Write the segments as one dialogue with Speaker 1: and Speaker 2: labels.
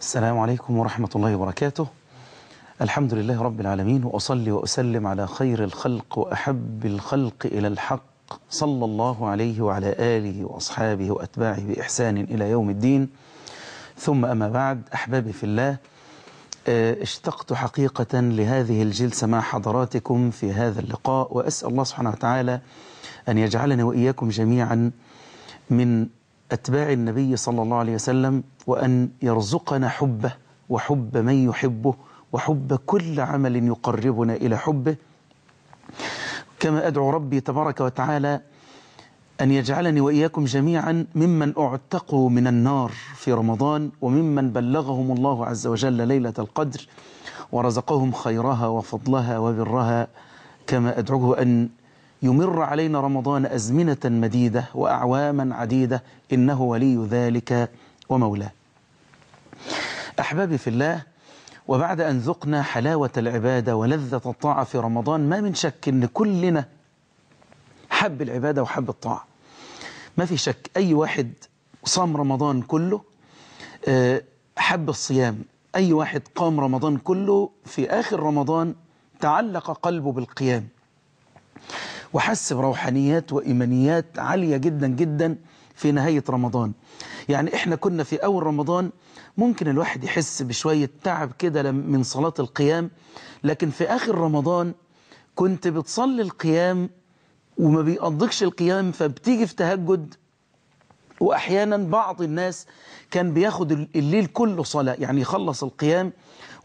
Speaker 1: السلام عليكم ورحمة الله وبركاته الحمد لله رب العالمين وأصلي وأسلم على خير الخلق وأحب الخلق إلى الحق صلى الله عليه وعلى آله وأصحابه وأتباعه بإحسان إلى يوم الدين ثم أما بعد أحبابي في الله آه، اشتقت حقيقة لهذه الجلسة مع حضراتكم في هذا اللقاء وأسأل الله سبحانه وتعالى أن يجعلنا وإياكم جميعا من أتباع النبي صلى الله عليه وسلم وأن يرزقنا حبه وحب من يحبه وحب كل عمل يقربنا إلى حبه كما أدعو ربي تبارك وتعالى أن يجعلني وإياكم جميعا ممن أعتقوا من النار في رمضان وممن بلغهم الله عز وجل ليلة القدر ورزقهم خيرها وفضلها وبرها كما أدعوه أن يمر علينا رمضان أزمنة مديدة وأعواما عديدة إنه ولي ذلك ومولاه أحبابي في الله وبعد أن ذقنا حلاوة العبادة ولذة الطاعة في رمضان ما من شك إن كلنا حب العبادة وحب الطاعة ما في شك أي واحد صام رمضان كله آه، حب الصيام أي واحد قام رمضان كله في آخر رمضان تعلق قلبه بالقيام وحس بروحانيات وإيمانيات عالية جدا جدا في نهاية رمضان يعني إحنا كنا في أول رمضان ممكن الواحد يحس بشوية تعب كده من صلاة القيام لكن في آخر رمضان كنت بتصلي القيام وما بيقضيكش القيام فبتيجي في تهجد وأحيانا بعض الناس كان بياخد الليل كله صلاة يعني يخلص القيام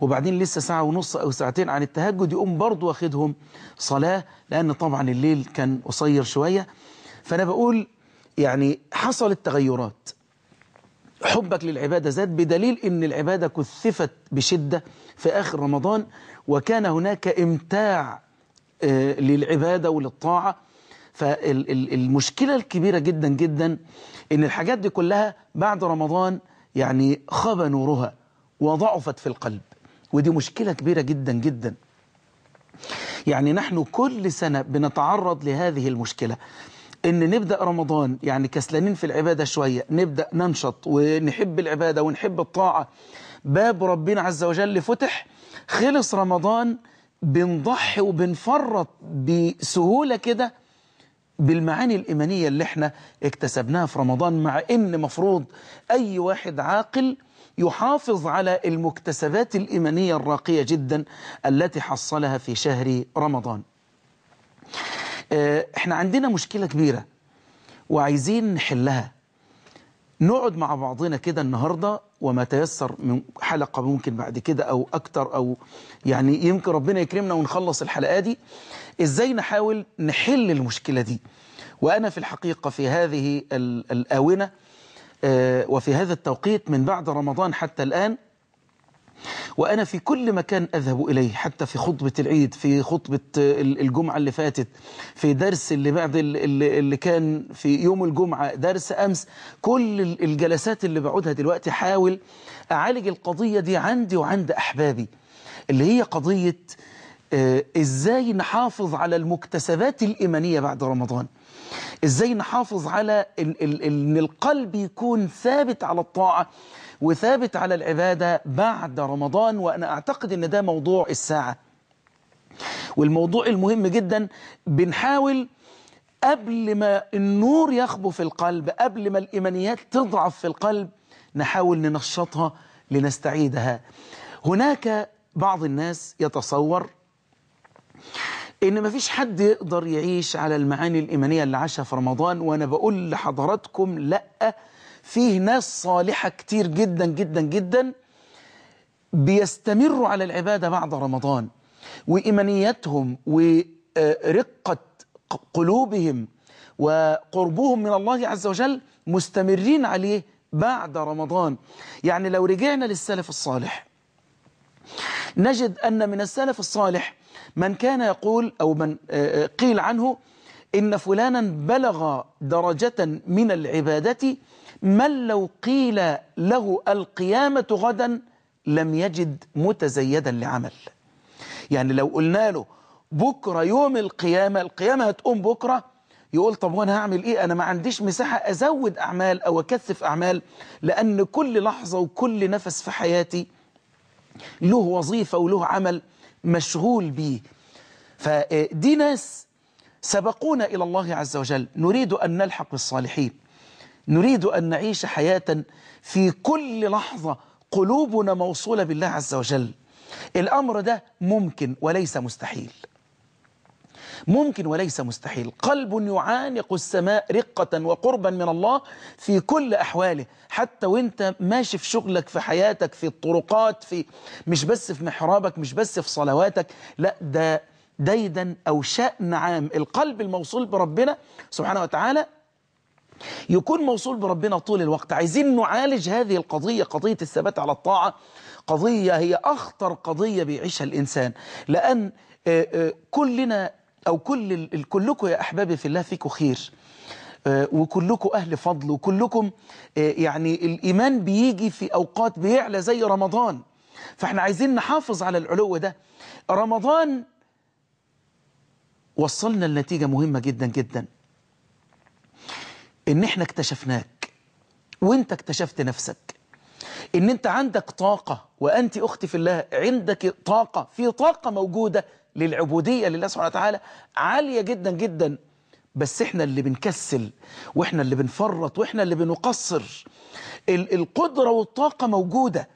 Speaker 1: وبعدين لسه ساعة ونص أو ساعتين عن التهجد يقوم برضه واخدهم صلاة لأن طبعا الليل كان قصير شوية فأنا بقول يعني حصلت تغيرات حبك للعبادة زاد بدليل أن العبادة كثفت بشدة في آخر رمضان وكان هناك إمتاع آه، للعبادة وللطاعة فالمشكلة الكبيرة جدا جدا أن الحاجات دي كلها بعد رمضان يعني خاب نورها وضعفت في القلب ودي مشكلة كبيرة جدا جدا يعني نحن كل سنة بنتعرض لهذه المشكلة ان نبدأ رمضان يعني كسلانين في العبادة شوية نبدأ ننشط ونحب العبادة ونحب الطاعة باب ربنا عز وجل فتح خلص رمضان بنضحي وبنفرط بسهولة كده بالمعاني الإيمانية اللي احنا اكتسبناها في رمضان مع ان مفروض اي واحد عاقل يحافظ على المكتسبات الإيمانية الراقية جدا التي حصلها في شهر رمضان آه، احنا عندنا مشكلة كبيرة وعايزين نحلها نقعد مع بعضنا كده النهاردة وما تيسر من حلقة ممكن بعد كده أو أكتر أو يعني يمكن ربنا يكرمنا ونخلص الحلقة دي إزاي نحاول نحل المشكلة دي وأنا في الحقيقة في هذه الآونة آه، وفي هذا التوقيت من بعد رمضان حتى الآن وأنا في كل مكان أذهب إليه حتى في خطبة العيد في خطبة آه، الجمعة اللي فاتت في درس اللي بعد اللي كان في يوم الجمعة درس أمس كل الجلسات اللي بعودها دلوقتي حاول أعالج القضية دي عندي وعند أحبابي اللي هي قضية آه، إزاي نحافظ على المكتسبات الإيمانية بعد رمضان ازاي نحافظ على ال ال ان القلب يكون ثابت على الطاعه وثابت على العباده بعد رمضان وانا اعتقد ان ده موضوع الساعه والموضوع المهم جدا بنحاول قبل ما النور يخبو في القلب قبل ما الإيمانيات تضعف في القلب نحاول ننشطها لنستعيدها هناك بعض الناس يتصور ان مفيش حد يقدر يعيش على المعاني الايمانيه اللي عاشها في رمضان وانا بقول لحضراتكم لا فيه ناس صالحه كتير جدا جدا جدا بيستمروا على العباده بعد رمضان وايمانيتهم ورقه قلوبهم وقربهم من الله عز وجل مستمرين عليه بعد رمضان يعني لو رجعنا للسلف الصالح نجد أن من السلف الصالح من كان يقول أو من آه، آه، قيل عنه إن فلانا بلغ درجة من العبادة من لو قيل له القيامة غدا لم يجد متزيدا لعمل يعني لو قلنا له بكرة يوم القيامة القيامة هتقوم بكرة يقول طب وانا هعمل ايه انا ما عنديش مساحة ازود اعمال او اكثف اعمال لان كل لحظة وكل نفس في حياتي له وظيفة وله عمل مشغول به فدي ناس سبقونا إلى الله عز وجل نريد أن نلحق بالصالحين نريد أن نعيش حياة في كل لحظة قلوبنا موصولة بالله عز وجل الأمر ده ممكن وليس مستحيل ممكن وليس مستحيل قلب يعانق السماء رقة وقربا من الله في كل أحواله حتى وانت ماشي في شغلك في حياتك في الطرقات في مش بس في محرابك مش بس في صلواتك لا ده ديدا أو شأن عام القلب الموصول بربنا سبحانه وتعالى يكون موصول بربنا طول الوقت عايزين نعالج هذه القضية قضية الثبات على الطاعة قضية هي أخطر قضية بيعيشها الإنسان لأن آه، آه، كلنا أو كل كلكم يا أحبابي في الله فيكم خير آه، وكلكم أهل فضل وكلكم آه، يعني الإيمان بيجي في أوقات بيعلى زي رمضان فاحنا عايزين نحافظ على العلو ده رمضان وصلنا لنتيجة مهمة جدا جدا ان احنا اكتشفناك وانت اكتشفت نفسك ان انت عندك طاقة وانت اختي في الله عندك طاقة في طاقة موجودة للعبودية لله سبحانه وتعالى عالية جدا جدا بس احنا اللي بنكسل واحنا اللي بنفرط واحنا اللي بنقصر القدرة والطاقة موجودة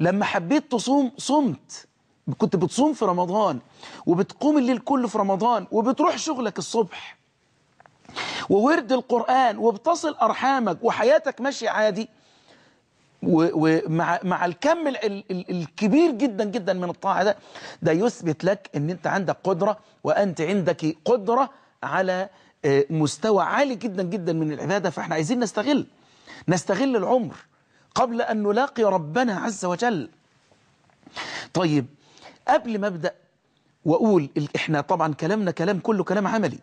Speaker 1: لما حبيت تصوم صمت كنت بتصوم في رمضان وبتقوم الليل كله في رمضان وبتروح شغلك الصبح وورد القرآن وبتصل أرحامك وحياتك ماشية عادي ومع مع الكم الكبير جدا جدا من الطاعه ده ده يثبت لك ان انت عندك قدره وانت عندك قدره على آه، مستوى عالي جدا جدا من العباده فاحنا عايزين نستغل نستغل العمر قبل ان نلاقي ربنا عز وجل طيب قبل ما ابدا واقول احنا طبعا كلامنا كلام كله كلام عملي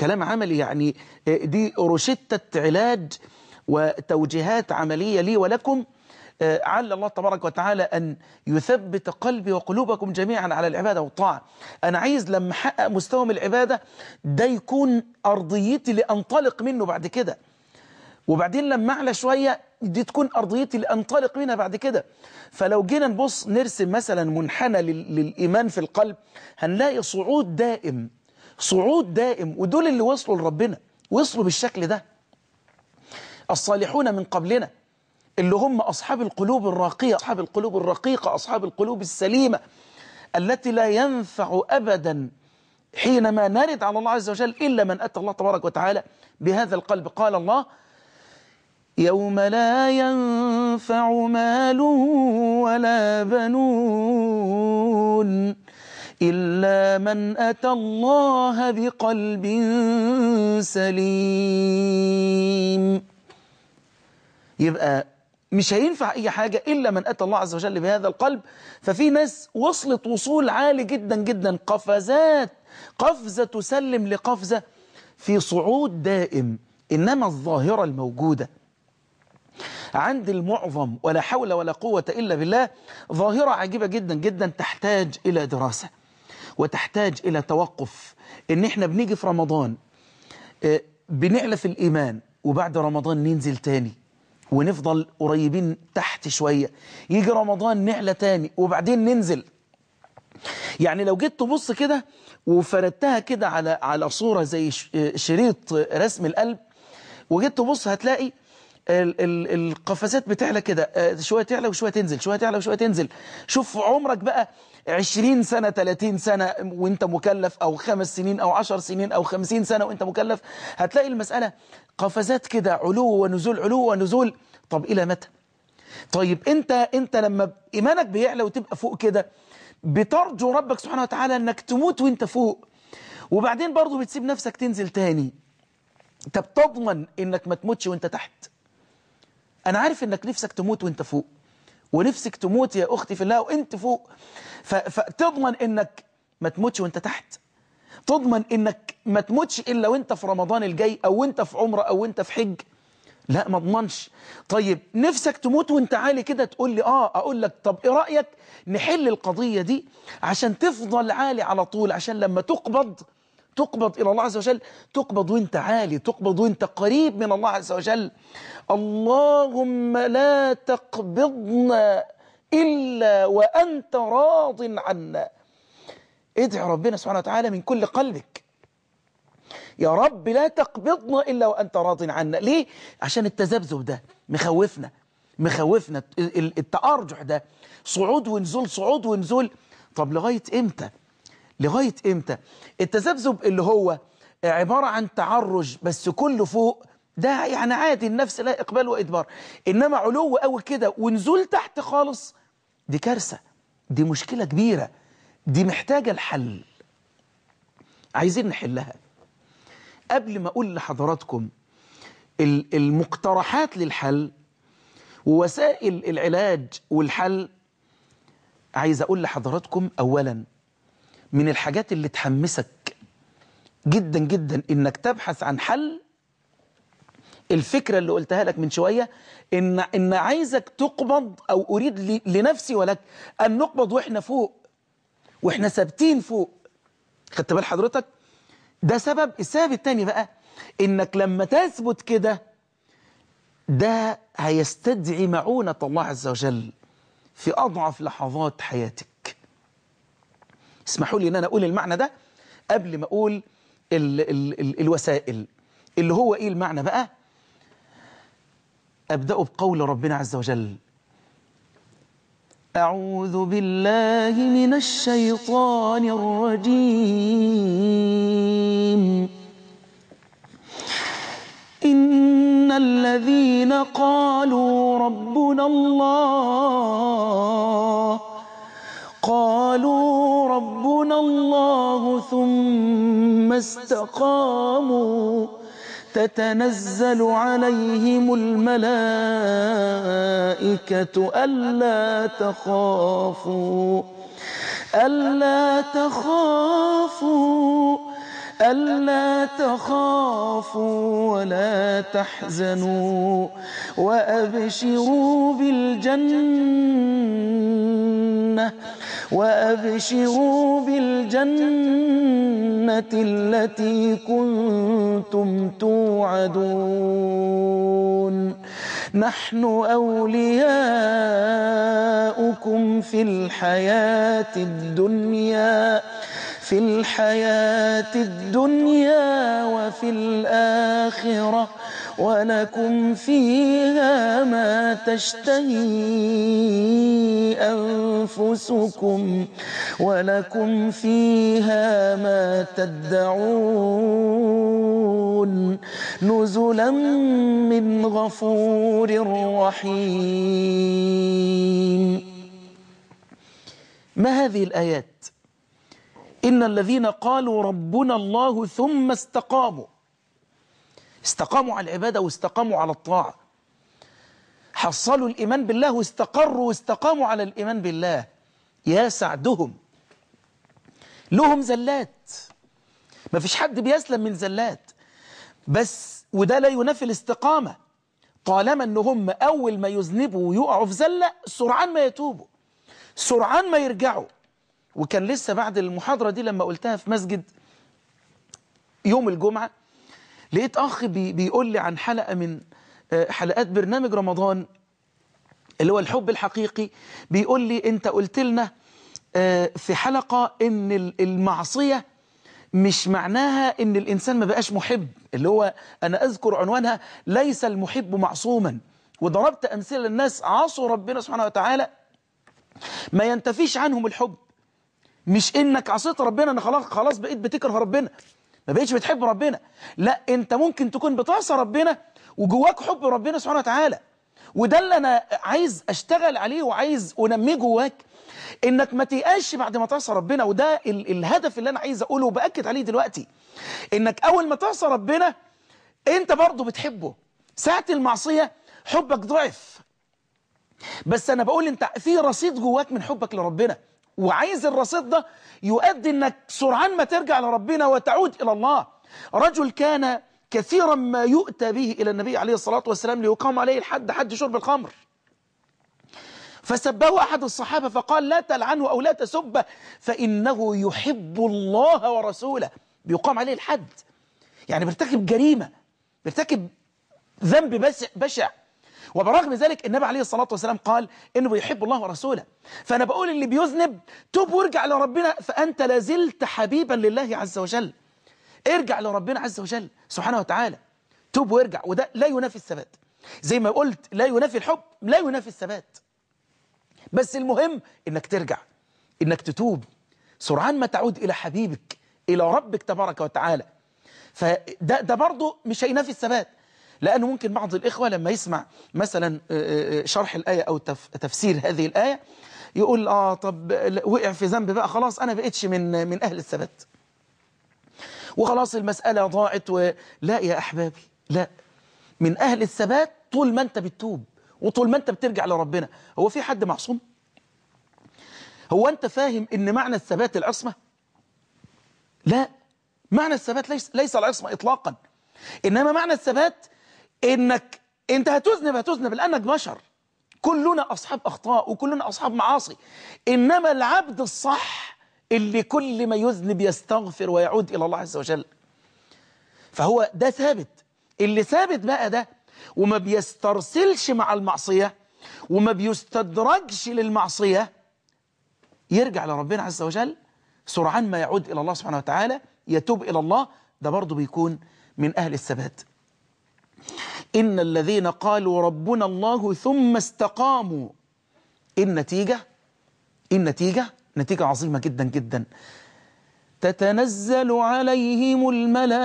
Speaker 1: كلام عملي يعني آه، دي روشتة علاج وتوجيهات عملية لي ولكم آه، عل الله تبارك وتعالى أن يثبت قلبي وقلوبكم جميعا على العبادة والطاعة أنا عايز لما أحقق مستوى من العبادة ده يكون أرضيتي لأنطلق منه بعد كده وبعدين لما أعلى شوية دي تكون أرضيتي لأنطلق منها بعد كده فلو جينا نبص نرسم مثلا منحنى للإيمان في القلب هنلاقي صعود دائم صعود دائم ودول اللي وصلوا لربنا وصلوا بالشكل ده الصالحون من قبلنا اللي هم أصحاب القلوب الراقية أصحاب القلوب الرقيقة أصحاب القلوب السليمة التي لا ينفع أبدا حينما نرد على الله عز وجل إلا من أتى الله تبارك وتعالى بهذا القلب قال الله يوم لا ينفع مال ولا بنون إلا من أتى الله بقلب سليم يبقى مش هينفع أي حاجة إلا من أتى الله عز وجل بهذا القلب ففي ناس وصلت وصول عالي جدا جدا قفزات قفزة تسلم لقفزة في صعود دائم إنما الظاهرة الموجودة عند المعظم ولا حول ولا قوة إلا بالله ظاهرة عجيبة جدا جدا تحتاج إلى دراسة وتحتاج إلى توقف إن إحنا بنيجي في رمضان آه، بنعلف الإيمان وبعد رمضان ننزل تاني ونفضل قريبين تحت شوية يجي رمضان نعلى تاني وبعدين ننزل يعني لو جيت تبص كده وفردتها كده على على صورة زي شريط رسم القلب وجيت تبص هتلاقي القفزات بتعلى كده آه، شوية تعلى وشوية تنزل شوية تعلى وشوية تنزل شوف عمرك بقى 20 سنة 30 سنة وانت مكلف أو خمس سنين أو عشر سنين أو خمسين سنة وانت مكلف هتلاقي المسألة قفزات كده علو ونزول علو ونزول طب إلى متى طيب انت انت لما إيمانك بيعلى وتبقى فوق كده بترجو ربك سبحانه وتعالى انك تموت وانت فوق وبعدين برضه بتسيب نفسك تنزل تاني تبتضمن انك ما تموتش وانت تحت انا عارف انك نفسك تموت وانت فوق ونفسك تموت يا أختي في الله وأنت فوق فتضمن أنك ما تموتش وأنت تحت تضمن أنك ما تموتش إلا وأنت في رمضان الجاي أو وأنت في عمرة أو وأنت في حج لا ما اضمنش طيب نفسك تموت وانت عالي كده تقول لي اه اقول لك طب ايه رايك نحل القضيه دي عشان تفضل عالي على طول عشان لما تقبض تقبض إلى الله عز وجل تقبض وانت عالي تقبض وانت قريب من الله عز وجل اللهم لا تقبضنا إلا وأنت راض عنا ادعي ربنا سبحانه وتعالى من كل قلبك يا رب لا تقبضنا إلا وأنت راض عنا ليه؟ عشان التذبذب ده مخوفنا مخوفنا التأرجح ده صعود ونزول صعود ونزول طب لغاية إمتى؟ لغاية امتى التذبذب اللي هو عبارة عن تعرج بس كله فوق ده يعني عادي النفس لا إقبال وإدبار إنما علو قوي كده ونزول تحت خالص دي كارثة دي مشكلة كبيرة دي محتاجة الحل عايزين نحلها قبل ما أقول لحضراتكم المقترحات للحل ووسائل العلاج والحل عايز أقول لحضراتكم أولاً من الحاجات اللي تحمسك جدا جدا انك تبحث عن حل الفكرة اللي قلتها لك من شوية إن, إن عايزك تقبض أو أريد لنفسي ولك أن نقبض وإحنا فوق وإحنا ثابتين فوق خدت بال حضرتك ده سبب السبب الثاني بقى إنك لما تثبت كده ده هيستدعي معونة الله عز وجل في أضعف لحظات حياتك اسمحوا لي ان انا اقول المعنى ده قبل ما اقول الـ الـ الـ الوسائل اللي هو ايه المعنى بقى ابدا بقول ربنا عز وجل اعوذ بالله من الشيطان الرجيم ان الذين قالوا ربنا الله قالوا ربنا الله ثم استقاموا تتنزل عليهم الملائكة ألا تخافوا ألا تخافوا ألا تخافوا ولا تحزنوا وأبشروا بالجنة وأبشروا بالجنة التي كنتم توعدون نحن أولياؤكم في الحياة الدنيا في الحياة الدنيا وفي الآخرة ولكم فيها ما تشتهي أنفسكم ولكم فيها ما تدعون نزلا من غفور رحيم ما هذه الآيات؟ إن الذين قالوا ربنا الله ثم استقاموا استقاموا على العبادة واستقاموا على الطاعة حصلوا الإيمان بالله واستقروا واستقاموا على الإيمان بالله يا سعدهم لهم زلات ما فيش حد بيسلم من زلات بس وده لا ينافي الاستقامة طالما ان هم اول ما يذنبوا ويقعوا في زلة سرعان ما يتوبوا سرعان ما يرجعوا وكان لسه بعد المحاضرة دي لما قلتها في مسجد يوم الجمعة لقيت أخ بيقول لي عن حلقة من آه، حلقات برنامج رمضان اللي هو الحب الحقيقي بيقول لي أنت قلت لنا آه، في حلقة إن المعصية مش معناها إن الإنسان ما بقاش محب اللي هو أنا أذكر عنوانها ليس المحب معصوما وضربت أمثلة للناس عصوا ربنا سبحانه وتعالى ما ينتفيش عنهم الحب مش انك عصيت ربنا انا خلاص خلاص بقيت بتكره ربنا ما بقتش بتحب ربنا لا انت ممكن تكون بتعصى ربنا وجواك حب ربنا سبحانه وتعالى وده اللي انا عايز اشتغل عليه وعايز انميه جواك انك ما تيأسش بعد ما تعصى ربنا وده ال الهدف اللي انا عايز اقوله وباكد عليه دلوقتي انك اول ما تعصى ربنا انت برضه بتحبه ساعه المعصيه حبك ضعف بس انا بقول انت في رصيد جواك من حبك لربنا وعايز الرصيد ده يؤدي انك سرعان ما ترجع لربنا وتعود الى الله رجل كان كثيرا ما يؤتى به الى النبي عليه الصلاة والسلام ليقام عليه الحد حد شرب الخمر فسبه أحد الصحابة فقال لا تلعنه أو لا تسبه فإنه يحب الله ورسوله بيقام عليه الحد يعني بيرتكب جريمة بيرتكب ذنب بشع وبرغم ذلك النبي عليه الصلاة والسلام قال إنه بيحب الله ورسوله فأنا بقول اللي بيذنب توب وارجع لربنا فأنت لازلت حبيبا لله عز وجل ارجع لربنا عز وجل سبحانه وتعالى توب وارجع وده لا ينافي الثبات زي ما قلت لا ينافي الحب لا ينافي الثبات بس المهم انك ترجع انك تتوب سرعان ما تعود الى حبيبك الى ربك تبارك وتعالى فده ده برضه مش هينافي الثبات لأنه ممكن بعض الإخوة لما يسمع مثلا آه، آه، آه، شرح الآية أو تفسير هذه الآية يقول آه طب وقع في ذنب بقى خلاص أنا بقيتش من, من أهل الثبات وخلاص المسألة ضاعت ولا يا أحبابي لا من أهل الثبات طول ما أنت بتتوب وطول ما أنت بترجع لربنا هو في حد معصوم هو أنت فاهم إن معنى الثبات العصمة لا معنى الثبات ليس, ليس العصمة إطلاقا إنما معنى الثبات انك انت هتذنب هتذنب لانك بشر كلنا اصحاب اخطاء وكلنا اصحاب معاصي انما العبد الصح اللي كل ما يذنب يستغفر ويعود الى الله عز وجل فهو ده ثابت اللي ثابت بقى ده وما بيسترسلش مع المعصيه وما بيستدرجش للمعصيه يرجع لربنا عز وجل سرعان ما يعود الى الله سبحانه وتعالى يتوب الى الله ده برضه بيكون من اهل الثبات إن الذين قالوا ربنا الله ثم استقاموا النتيجة النتيجة نتيجة عظيمة جدا جدا تتنزل عليهم الملائكة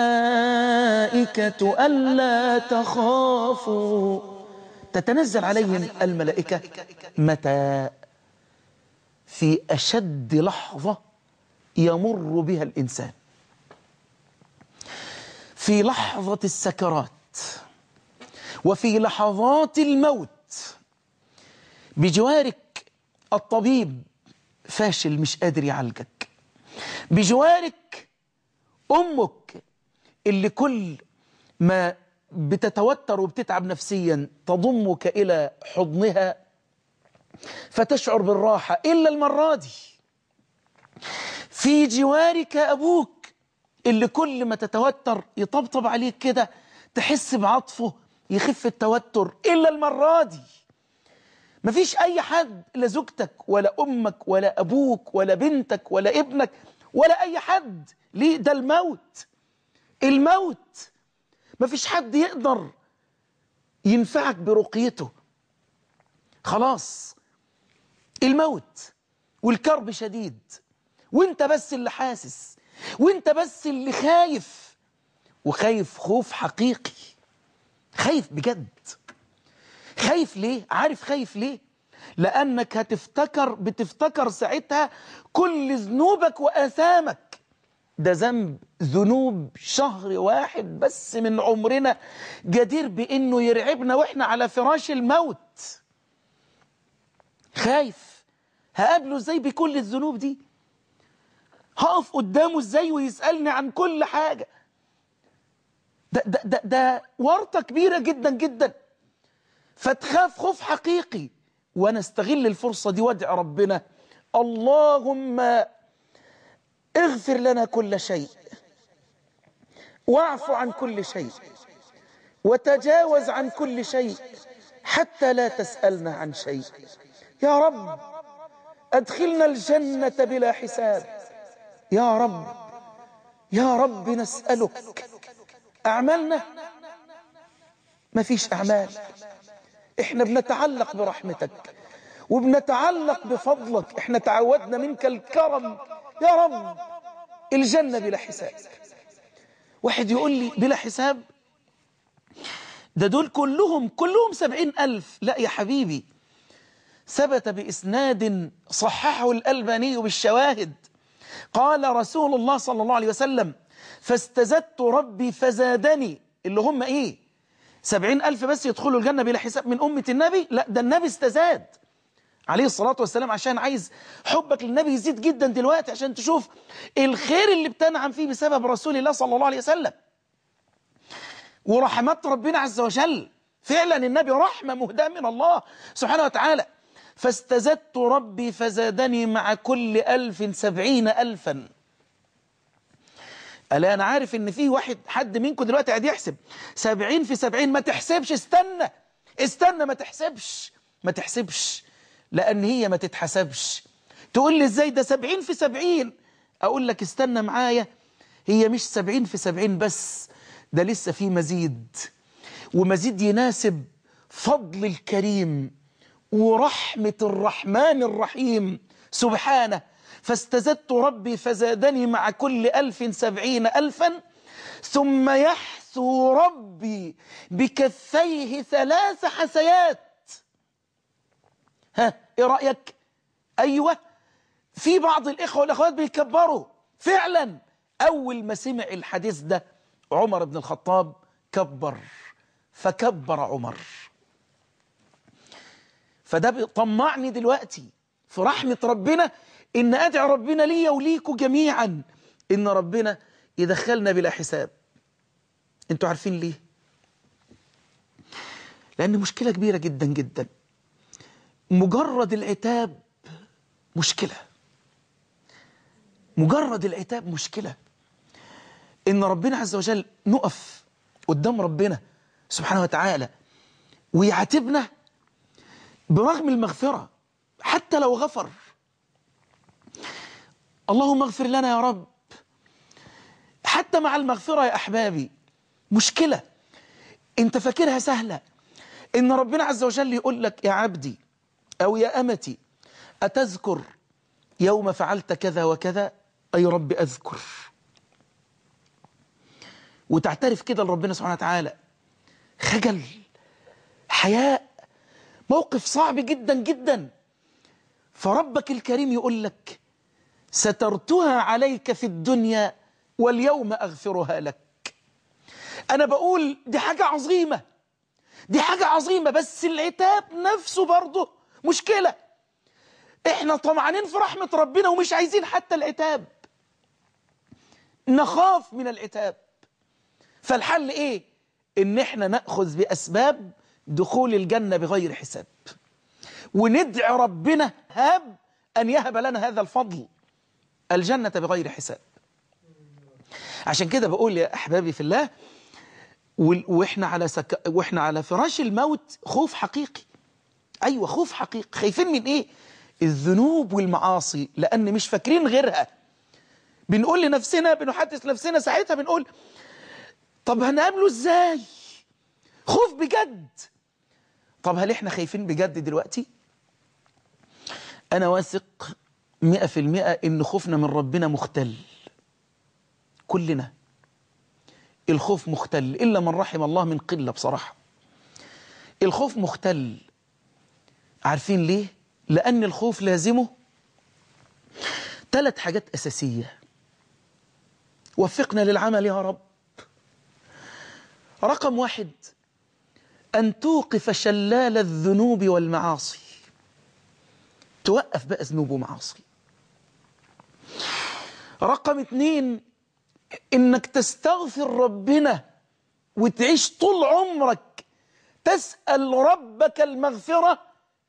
Speaker 1: ألا تخافوا تتنزل عليهم الملائكة متى في أشد لحظة يمر بها الإنسان في لحظة السكرات وفي لحظات الموت بجوارك الطبيب فاشل مش قادر يعالجك بجوارك أمك اللي كل ما بتتوتر وبتتعب نفسيا تضمك إلى حضنها فتشعر بالراحة إلا المرة دي في جوارك أبوك اللي كل ما تتوتر يطبطب عليك كده تحس بعطفه يخف التوتر إلا المرة دي مفيش أي حد لا زوجتك ولا أمك ولا أبوك ولا بنتك ولا ابنك ولا أي حد ليه ده الموت الموت مفيش حد يقدر ينفعك برقيته خلاص الموت والكرب شديد وانت بس اللي حاسس وانت بس اللي خايف وخايف خوف حقيقي خايف بجد خايف ليه عارف خايف ليه لأنك هتفتكر بتفتكر ساعتها كل ذنوبك وآثامك ده ذنب ذنوب شهر واحد بس من عمرنا جدير بأنه يرعبنا وإحنا على فراش الموت خايف هقابله ازاي بكل الذنوب دي هقف قدامه ازاي ويسألني عن كل حاجة ده, ده, ده, ده ورطة كبيرة جدا جدا فتخاف خوف حقيقي وانا استغل الفرصة دي وادعي ربنا اللهم اغفر لنا كل شيء واعف عن كل شيء وتجاوز عن كل شيء حتى لا تسألنا عن شيء يا رب أدخلنا الجنة بلا حساب يا رب يا رب نسألك أعمالنا ما فيش أعمال إحنا بنتعلق برحمتك وبنتعلق بفضلك إحنا تعودنا منك الكرم يا رب الجنة بلا حساب واحد يقول لي بلا حساب ده دول كلهم كلهم سبعين ألف لا يا حبيبي ثبت بإسناد صححه الألباني بالشواهد قال رسول الله صلى الله عليه وسلم فاستزدت ربي فزادني اللي هم ايه سبعين ألف بس يدخلوا الجنة بلا حساب من أمة النبي لا ده النبي استزاد عليه الصلاة والسلام عشان عايز حبك للنبي يزيد جدا دلوقتي عشان تشوف الخير اللي بتنعم فيه بسبب رسول الله صلى الله عليه وسلم ورحمات ربنا عز وجل فعلا النبي رحمة مهداة من الله سبحانه وتعالى فاستزدت ربي فزادني مع كل ألف سبعين ألفا ألا أنا عارف إن في واحد حد منكم دلوقتي قاعد يحسب 70 في 70 ما تحسبش استنى استنى ما تحسبش ما تحسبش لأن هي ما تتحسبش تقول لي إزاي ده 70 في 70 أقول لك استنى معايا هي مش 70 في 70 بس ده لسه في مزيد ومزيد يناسب فضل الكريم ورحمة الرحمن الرحيم سبحانه فاستزدت ربي فزادني مع كل ألف سبعين ألفا ثم يحثو ربي بكفيه ثلاث حسيات ها ايه رأيك أيوة في بعض الإخوة والأخوات بيكبروا فعلا أول ما سمع الحديث ده عمر بن الخطاب كبر فكبر عمر فده طمعني دلوقتي في رحمة ربنا إن أدعي ربنا لي وليكم جميعا إن ربنا يدخلنا بلا حساب أنتوا عارفين ليه لأن مشكلة كبيرة جدا جدا مجرد العتاب مشكلة مجرد العتاب مشكلة إن ربنا عز وجل نقف قدام ربنا سبحانه وتعالى ويعاتبنا برغم المغفرة حتى لو غفر اللهم اغفر لنا يا رب حتى مع المغفرة يا أحبابي مشكلة أنت فاكرها سهلة إن ربنا عز وجل يقول لك يا عبدي أو يا أمتي أتذكر يوم فعلت كذا وكذا أي رب أذكر وتعترف كده لربنا سبحانه وتعالى خجل حياء موقف صعب جدا جدا فربك الكريم يقول لك سترتها عليك في الدنيا واليوم أغفرها لك أنا بقول دي حاجة عظيمة دي حاجة عظيمة بس العتاب نفسه برضه مشكلة احنا طمعانين في رحمة ربنا ومش عايزين حتى العتاب نخاف من العتاب فالحل ايه ان احنا نأخذ بأسباب دخول الجنة بغير حساب وندعي ربنا هاب أن يهب لنا هذا الفضل الجنة بغير حساب عشان كده بقول يا أحبابي في الله وإحنا على, سك... وإحنا على فراش الموت خوف حقيقي أيوة خوف حقيقي خايفين من إيه الذنوب والمعاصي لأن مش فاكرين غيرها بنقول لنفسنا بنحدث نفسنا ساعتها بنقول طب هنقابله إزاي خوف بجد طب هل إحنا خايفين بجد دلوقتي أنا واثق مئة في المئة إن خوفنا من ربنا مختل كلنا الخوف مختل إلا من رحم الله من قلة بصراحة الخوف مختل عارفين ليه؟ لأن الخوف لازمه ثلاث حاجات أساسية وفقنا للعمل يا رب رقم واحد أن توقف شلال الذنوب والمعاصي توقف بقى ذنوب ومعاصي رقم اثنين انك تستغفر ربنا وتعيش طول عمرك تسأل ربك المغفرة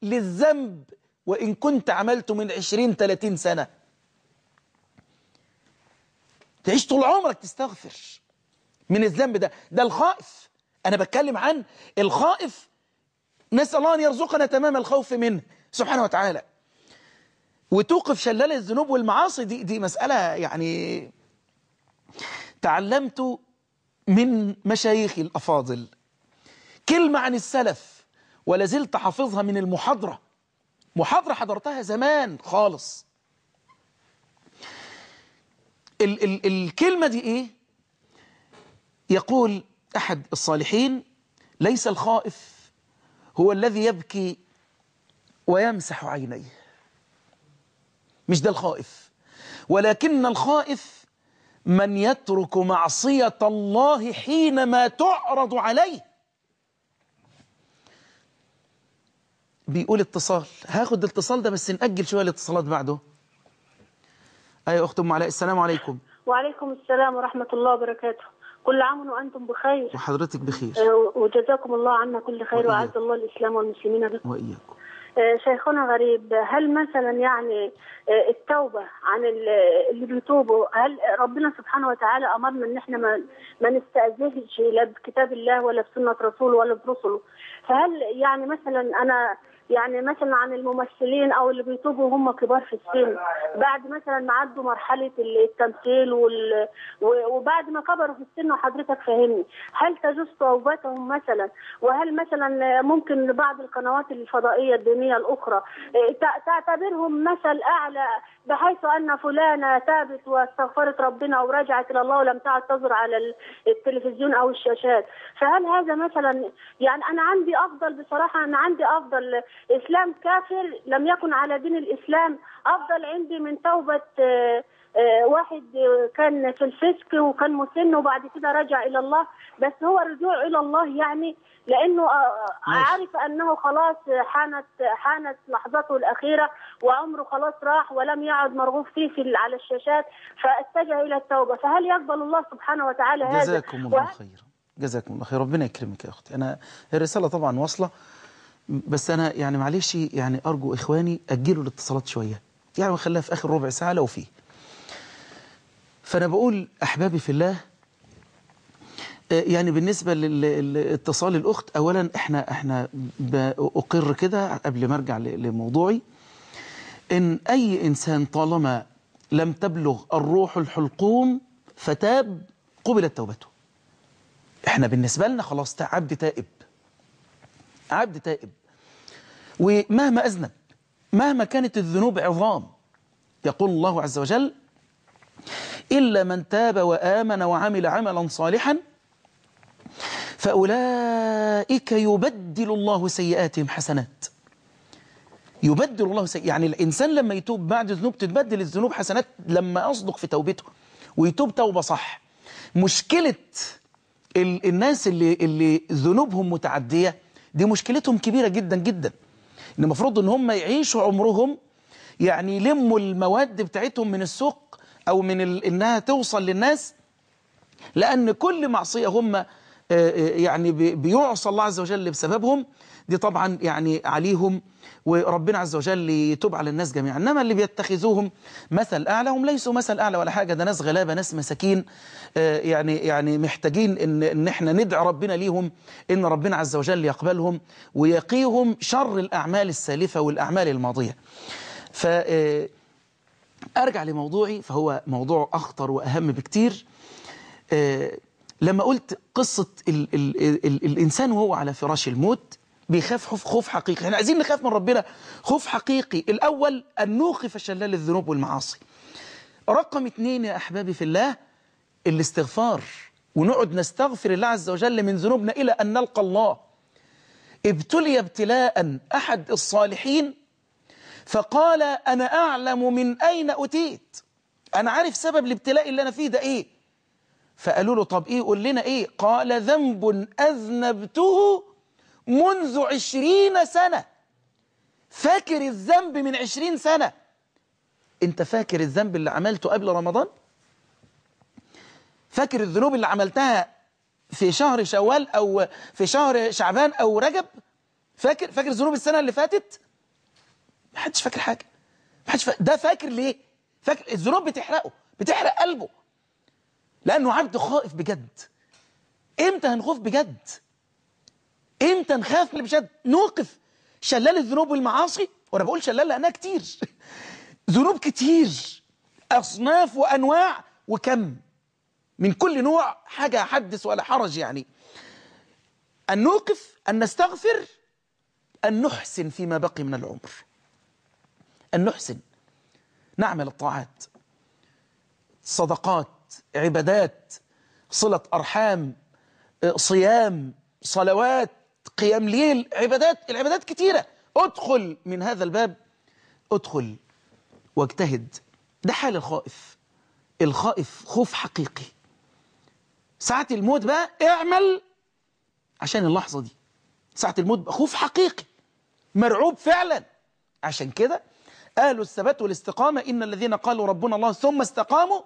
Speaker 1: للذنب وإن كنت عملته من عشرين تلاتين سنة تعيش طول عمرك تستغفر من الذنب ده ده الخائف أنا بتكلم عن الخائف نسأل الله أن يرزقنا تمام الخوف منه سبحانه وتعالى وتوقف شلال الذنوب والمعاصي دي دي مسألة يعني تعلمت من مشايخي الأفاضل كلمة عن السلف ولا زلت حافظها من المحاضرة محاضرة حضرتها زمان خالص ال ال الكلمة دي إيه يقول أحد الصالحين ليس الخائف هو الذي يبكي ويمسح عينيه مش ده الخائف ولكن الخائف من يترك معصية الله حينما تعرض عليه بيقول اتصال هاخد الاتصال ده بس نأجل شوية الاتصالات بعده أيوة أخت أم علاء السلام عليكم
Speaker 2: وعليكم السلام ورحمة الله وبركاته كل عام وأنتم بخير
Speaker 1: وحضرتك بخير
Speaker 2: آه، وجزاكم الله عنا كل خير وأعز الله الإسلام والمسلمين بكم وإياكم آه، شيخنا غريب هل مثلا يعني آه، التوبه عن اللي بيتوبوا هل ربنا سبحانه وتعالى امرنا ان احنا ما ما نستاذنش لا بكتاب الله ولا بسنه رسوله ولا برسله فهل يعني مثلا انا يعني مثلا عن الممثلين او اللي بيطوبوا وهم كبار في السن بعد مثلا ما عدوا مرحله التمثيل وال... وبعد ما كبروا في السن وحضرتك فاهمني هل تجوز توبتهم مثلا وهل مثلا ممكن بعض القنوات الفضائيه الدينيه الاخرى آه، تعتبرهم مثل اعلى بحيث ان فلانه تابت واستغفرت ربنا ورجعت الى الله ولم تعد تظهر على التلفزيون او الشاشات، فهل هذا مثلا يعني انا عندي افضل بصراحه انا عندي افضل اسلام كافر لم يكن على دين الاسلام افضل عندي من توبه آه، آه، واحد آه، كان في الفسق وكان مسن وبعد كده رجع الى الله بس هو رجوع الى الله يعني لانه آه، عارف انه خلاص حانت حانت لحظته الاخيره وعمره خلاص راح ولم يعد مرغوب فيه في على الشاشات فاتجه الى التوبه فهل يقبل الله سبحانه وتعالى هذا جزاكم الله خيرا
Speaker 1: جزاكم الله خير ربنا يكرمك يا اختي انا الرساله طبعا واصله بس انا يعني معلش يعني ارجو اخواني اجلوا الاتصالات شويه يعني خليها في اخر ربع ساعه لو فيه فأنا بقول أحبابي في الله آه، يعني بالنسبة لاتصال الأخت أولا إحنا إحنا أقر كده قبل ما أرجع لموضوعي إن أي إنسان طالما لم تبلغ الروح الحلقوم فتاب قبلت توبته إحنا بالنسبة لنا خلاص عبد تائب عبد تائب ومهما أذنب مهما كانت الذنوب عظام يقول الله عز وجل إلا من تاب وآمن وعمل عملا صالحا فأولئك يبدل الله سيئاتهم حسنات يبدل الله سيئات يعني الإنسان لما يتوب بعد ذنوب تتبدل الذنوب حسنات لما أصدق في توبته ويتوب توبة صح مشكلة الناس اللي, اللي ذنوبهم متعدية دي مشكلتهم كبيرة جدا جدا المفروض ان هم يعيشوا عمرهم يعني يلموا المواد بتاعتهم من السوق أو من إنها توصل للناس لأن كل معصية هم آه، آه، يعني بيعصى الله عز وجل بسببهم دي طبعا يعني عليهم وربنا عز وجل يتوب على الناس جميعا انما اللي بيتخذوهم مثل اعلى هم ليسوا مثل اعلى ولا حاجه ده ناس غلابه ناس مساكين آه، يعني يعني محتاجين ان ان احنا ندعي ربنا ليهم ان ربنا عز وجل يقبلهم ويقيهم شر الاعمال السالفه والاعمال الماضيه ف أرجع لموضوعي فهو موضوع أخطر وأهم بكتير آه لما قلت قصة الـ الـ الـ الـ الإنسان وهو على فراش الموت بيخاف خوف حقيقي احنا عايزين نخاف من ربنا خوف حقيقي الأول أن نوقف شلال الذنوب والمعاصي رقم اتنين يا أحبابي في الله الاستغفار ونقعد نستغفر الله عز وجل من ذنوبنا إلى أن نلقى الله ابتلي ابتلاء أحد الصالحين فقال أنا أعلم من أين أتيت أنا عارف سبب الابتلاء اللي أنا فيه ده إيه فقالوا له طب إيه قول لنا إيه قال ذنب أذنبته منذ عشرين سنة فاكر الذنب من عشرين سنة أنت فاكر الذنب اللي عملته قبل رمضان فاكر الذنوب اللي عملتها في شهر شوال أو في شهر شعبان أو رجب فاكر فاكر ذنوب السنة اللي فاتت ما حدش فاكر حاجة ما حدش فاكر ده فاكر ليه فاكر الذنوب بتحرقه بتحرق قلبه لأنه عبد خائف بجد امتى هنخوف بجد امتى نخاف بجد نوقف شلال الذنوب والمعاصي وانا بقول شلال لانها كتير ذنوب كتير اصناف وانواع وكم من كل نوع حاجه حدث ولا حرج يعني ان نوقف ان نستغفر ان نحسن فيما بقي من العمر أن نحسن نعمل الطاعات صدقات عبادات صلة أرحام صيام صلوات قيام ليل عبادات العبادات كتيرة ادخل من هذا الباب ادخل واجتهد ده حال الخائف الخائف خوف حقيقي ساعة الموت بقى اعمل عشان اللحظة دي ساعة الموت بقى خوف حقيقي مرعوب فعلا عشان كده قالوا الثبات والاستقامة إن الذين قالوا ربنا الله ثم استقاموا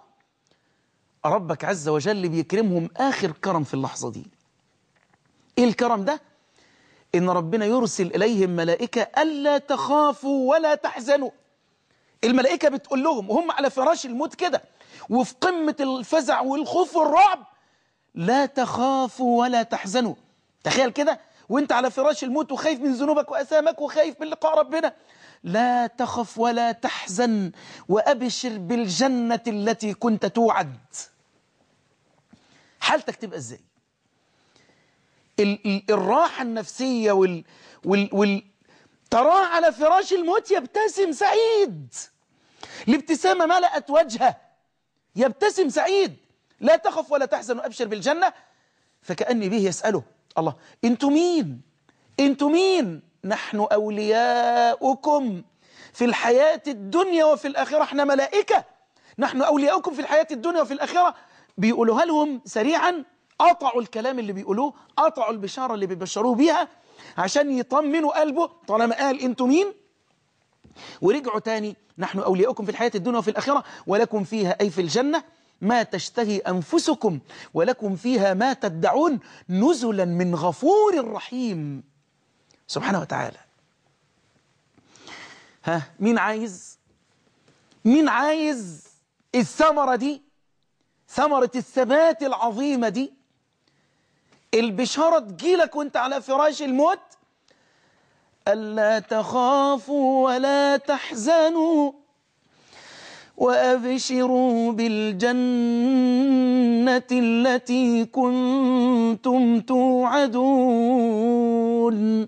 Speaker 1: ربك عز وجل بيكرمهم آخر كرم في اللحظة دي إيه الكرم ده؟ إن ربنا يرسل إليهم ملائكة ألا تخافوا ولا تحزنوا الملائكة بتقول لهم وهم على فراش الموت كده وفي قمة الفزع والخوف والرعب لا تخافوا ولا تحزنوا تخيل كده وانت على فراش الموت وخايف من ذنوبك وأسامك وخايف من لقاء ربنا لا تخف ولا تحزن وأبشر بالجنة التي كنت توعد حالتك تبقى ازاي الراحة النفسية وال, وال, وال تراه على فراش الموت يبتسم سعيد الابتسامة ملأت وجهه يبتسم سعيد لا تخف ولا تحزن وأبشر بالجنة فكأني به يسأله الله انتم مين انتم مين نحن أولياؤكم في الحياة الدنيا وفي الآخرة احنا ملائكة نحن أولياؤكم في الحياة الدنيا وفي الآخرة بيقولوها لهم سريعا قطعوا الكلام اللي بيقولوه قطعوا البشارة اللي بيبشروه بيها عشان يطمنوا قلبه طالما قال انتم مين ورجعوا تاني نحن أولياؤكم في الحياة الدنيا وفي الآخرة ولكم فيها أي في الجنة ما تشتهي أنفسكم ولكم فيها ما تدعون نزلا من غفور رحيم سبحانه وتعالى ها مين عايز مين عايز الثمرة دي ثمرة الثبات العظيمة دي البشارة تجيلك وانت على فراش الموت ألا تخافوا ولا تحزنوا وأبشروا بالجنة التي كنتم توعدون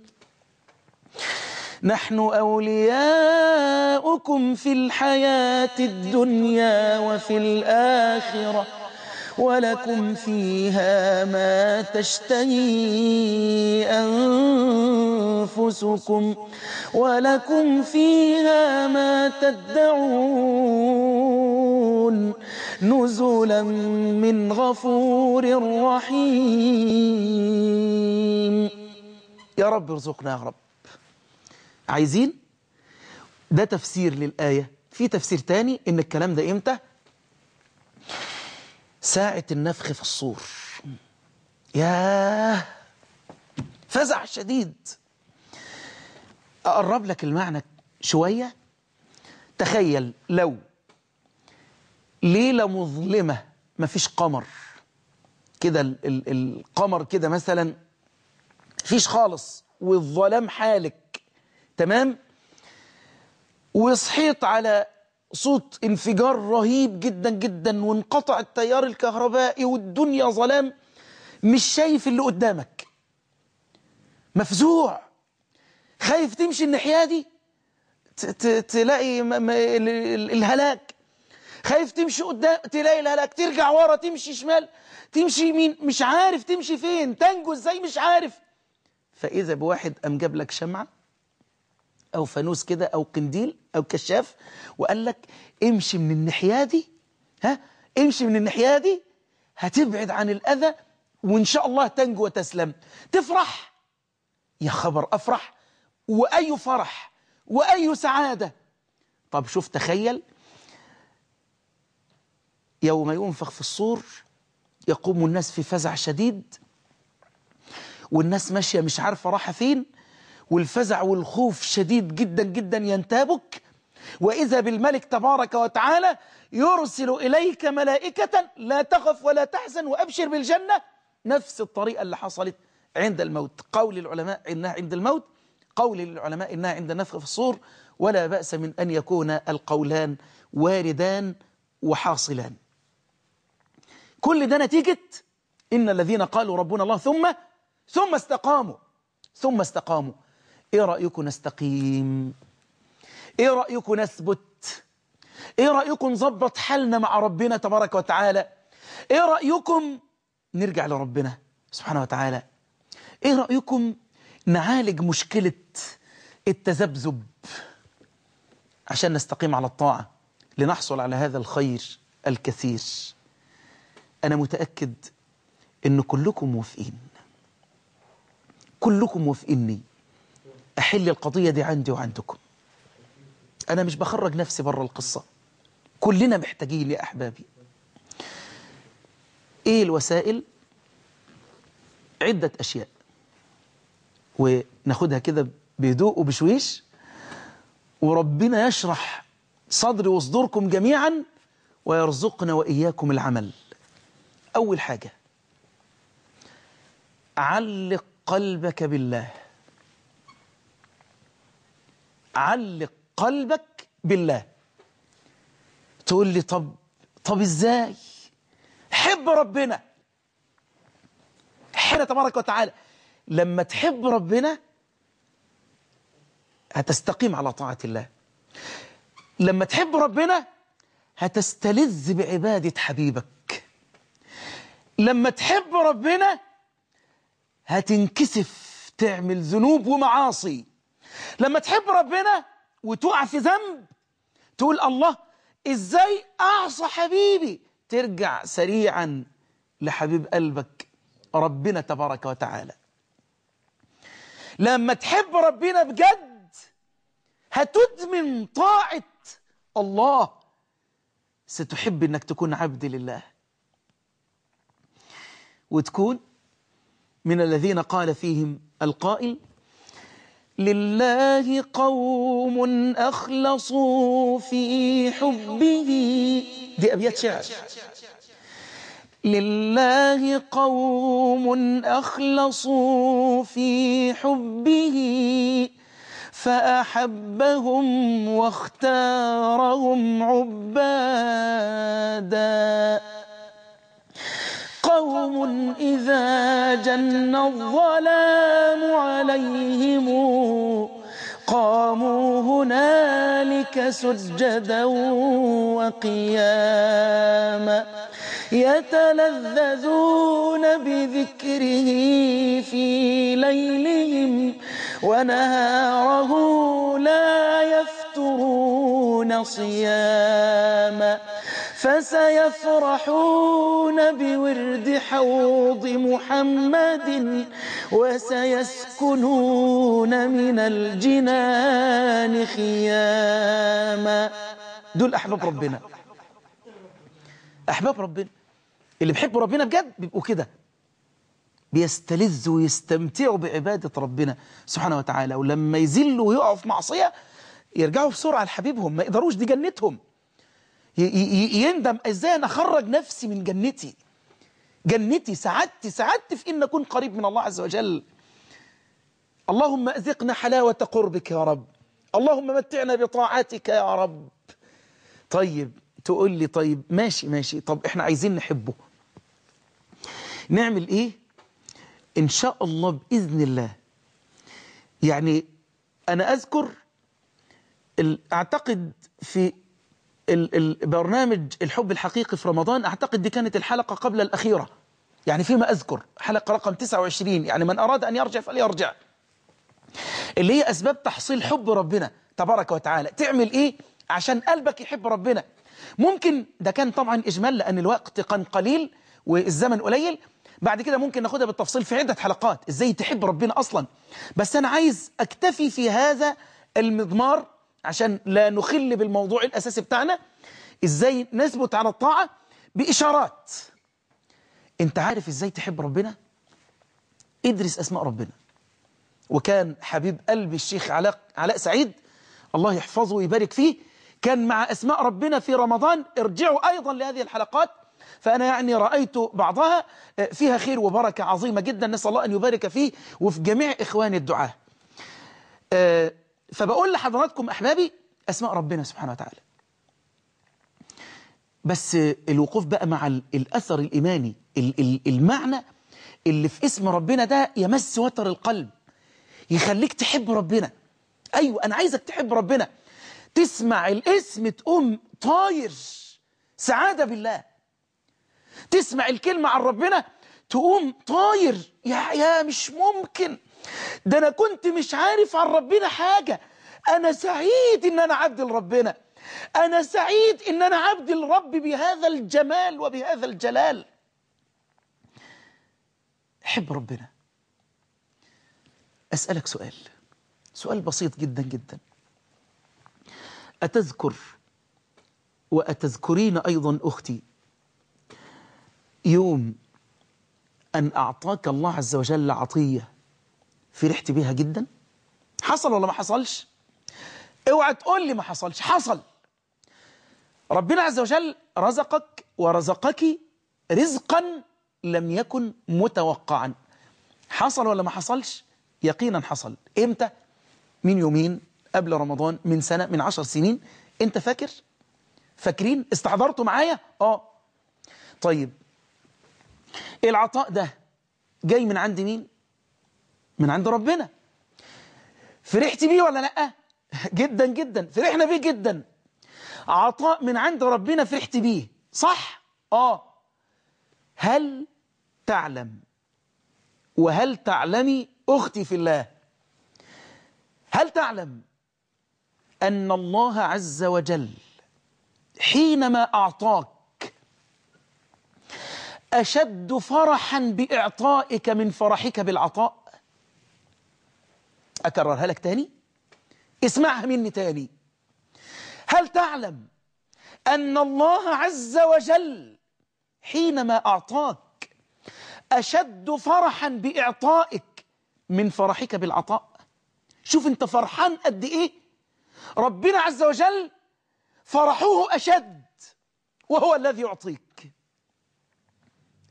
Speaker 1: نحن أولياؤكم في الحياة الدنيا وفي الآخرة ولكم فيها ما تشتهي أنفسكم ولكم فيها ما تدعون نزلا من غفور رحيم يا رب ارزقنا يا رب عايزين ده تفسير للآية في تفسير تاني إن الكلام ده إمتى ساعة النفخ في الصور ياه فزع شديد أقرب لك المعنى شوية تخيل لو ليلة مظلمة مفيش قمر كده القمر كده مثلا فيش خالص والظلام حالك تمام وصحيت على صوت انفجار رهيب جدا جدا وانقطع التيار الكهربائي والدنيا ظلام مش شايف اللي قدامك مفزوع خايف تمشي الناحية دي تلاقي الهلاك خايف تمشي قدام تلاقي الهلاك ترجع ورا تمشي شمال تمشي يمين مش عارف تمشي فين تنجو ازاي مش عارف فإذا بواحد أم جاب لك شمعة أو فانوس كده أو قنديل أو كشاف وقال لك امشي من الناحية دي ها امشي من الناحية دي هتبعد عن الأذى وإن شاء الله تنجو وتسلم تفرح يا خبر أفرح وأي فرح وأي سعادة طب شوف تخيل يوم ينفخ في الصور يقوم الناس في فزع شديد والناس ماشية مش عارفة راحة فين والفزع والخوف شديد جدا جدا ينتابك وإذا بالملك تبارك وتعالى يرسل إليك ملائكة لا تخف ولا تحزن وأبشر بالجنة نفس الطريقة اللي حصلت عند الموت قول العلماء إنها عند الموت قول العلماء إنها عند نفخ في الصور ولا بأس من أن يكون القولان واردان وحاصلان كل ده نتيجة إن الذين قالوا ربنا الله ثم ثم استقاموا ثم استقاموا إيه رأيكم نستقيم إيه رأيكم نثبت إيه رأيكم نظبط حالنا مع ربنا تبارك وتعالى إيه رأيكم نرجع لربنا سبحانه وتعالى إيه رأيكم نعالج مشكلة التذبذب عشان نستقيم على الطاعة لنحصل على هذا الخير الكثير أنا متأكد أن كلكم موافقين كلكم موافقيني أحل القضية دي عندي وعندكم أنا مش بخرج نفسي بره القصة كلنا محتاجين يا أحبابي إيه الوسائل عدة أشياء وناخدها كده بهدوء وبشويش وربنا يشرح صدري وصدوركم جميعا ويرزقنا وإياكم العمل أول حاجة علق قلبك بالله علق قلبك بالله تقول لي طب طب ازاي حب ربنا حنا تبارك وتعالى لما تحب ربنا هتستقيم على طاعة الله لما تحب ربنا هتستلذ بعبادة حبيبك لما تحب ربنا هتنكسف تعمل ذنوب ومعاصي لما تحب ربنا وتقع في ذنب تقول الله ازاي اعصى حبيبي ترجع سريعا لحبيب قلبك ربنا تبارك وتعالى لما تحب ربنا بجد هتدمن طاعة الله ستحب انك تكون عبد لله وتكون من الذين قال فيهم القائل لله قوم أخلصوا في حبه دي أبيات شعر لله قوم أخلصوا في حبه فأحبهم واختارهم عباداً قوم إذا جن الظلام عليهم قاموا هنالك سجدا وقياما يتلذذون بذكره في ليلهم ونهاره لا يفترون صياما فسيفرحون بورد حوض محمد وسيسكنون من الجنان خياما دول أحباب ربنا أحباب ربنا اللي بيحبوا ربنا بجد بيبقوا كده بيستلذوا ويستمتعوا بعبادة ربنا سبحانه وتعالى ولما يذلوا ويقعوا في معصية يرجعوا بسرعة لحبيبهم ما يقدروش دي جنتهم يندم ازاي انا اخرج نفسي من جنتي جنتي سعدت سعدت في ان اكون قريب من الله عز وجل اللهم اذقنا حلاوه قربك يا رب اللهم متعنا بطاعتك يا رب طيب تقول لي طيب ماشي ماشي طب احنا عايزين نحبه نعمل ايه ان شاء الله باذن الله يعني انا اذكر اعتقد في البرنامج الحب الحقيقي في رمضان أعتقد دي كانت الحلقة قبل الأخيرة يعني فيما أذكر حلقة رقم 29 يعني من أراد أن يرجع فليرجع اللي هي أسباب تحصيل حب ربنا تبارك وتعالى تعمل إيه عشان قلبك يحب ربنا ممكن ده كان طبعا إجمال لأن الوقت كان قليل والزمن قليل بعد كده ممكن ناخدها بالتفصيل في عدة حلقات إزاي تحب ربنا أصلا بس أنا عايز أكتفي في هذا المضمار عشان لا نخل بالموضوع الأساسي بتاعنا إزاي نثبت على الطاعة بإشارات أنت عارف إزاي تحب ربنا ادرس أسماء ربنا وكان حبيب قلبي الشيخ علاء, علاء سعيد الله يحفظه ويبارك فيه كان مع أسماء ربنا في رمضان ارجعوا أيضا لهذه الحلقات فأنا يعني رأيت بعضها آه، فيها خير وبركة عظيمة جدا نسأل الله أن يبارك فيه وفي جميع إخواني الدعاء آه، فبقول لحضراتكم أحبابي أسماء ربنا سبحانه وتعالى بس الوقوف بقى مع الأثر الإيماني المعنى اللي في اسم ربنا ده يمس وتر القلب يخليك تحب ربنا أيوة أنا عايزك تحب ربنا تسمع الاسم تقوم طاير سعادة بالله تسمع الكلمة عن ربنا تقوم طاير يا يا مش ممكن ده انا كنت مش عارف عن ربنا حاجه انا سعيد ان انا عبد لربنا انا سعيد ان انا عبد الرب بهذا الجمال وبهذا الجلال احب ربنا اسالك سؤال سؤال بسيط جدا جدا اتذكر واتذكرين ايضا اختي يوم ان اعطاك الله عز وجل عطيه فرحت بيها جدا حصل ولا ما حصلش اوعى تقول لي ما حصلش حصل ربنا عز وجل رزقك ورزقك رزقا لم يكن متوقعا حصل ولا ما حصلش يقينا حصل امتى من يومين قبل رمضان من سنة من عشر سنين انت فاكر فاكرين استحضرتوا معايا اه طيب العطاء ده جاي من عند مين من عند ربنا فرحت بيه ولا لا جدا جدا فرحنا بيه جدا عطاء من عند ربنا فرحت بيه صح اه هل تعلم وهل تعلمي أختي في الله هل تعلم أن الله عز وجل حينما أعطاك أشد فرحا بإعطائك من فرحك بالعطاء أكررها لك تاني اسمعها مني تاني هل تعلم أن الله عز وجل حينما أعطاك أشد فرحا بإعطائك من فرحك بالعطاء شوف أنت فرحان قد إيه ربنا عز وجل فرحوه أشد وهو الذي يعطيك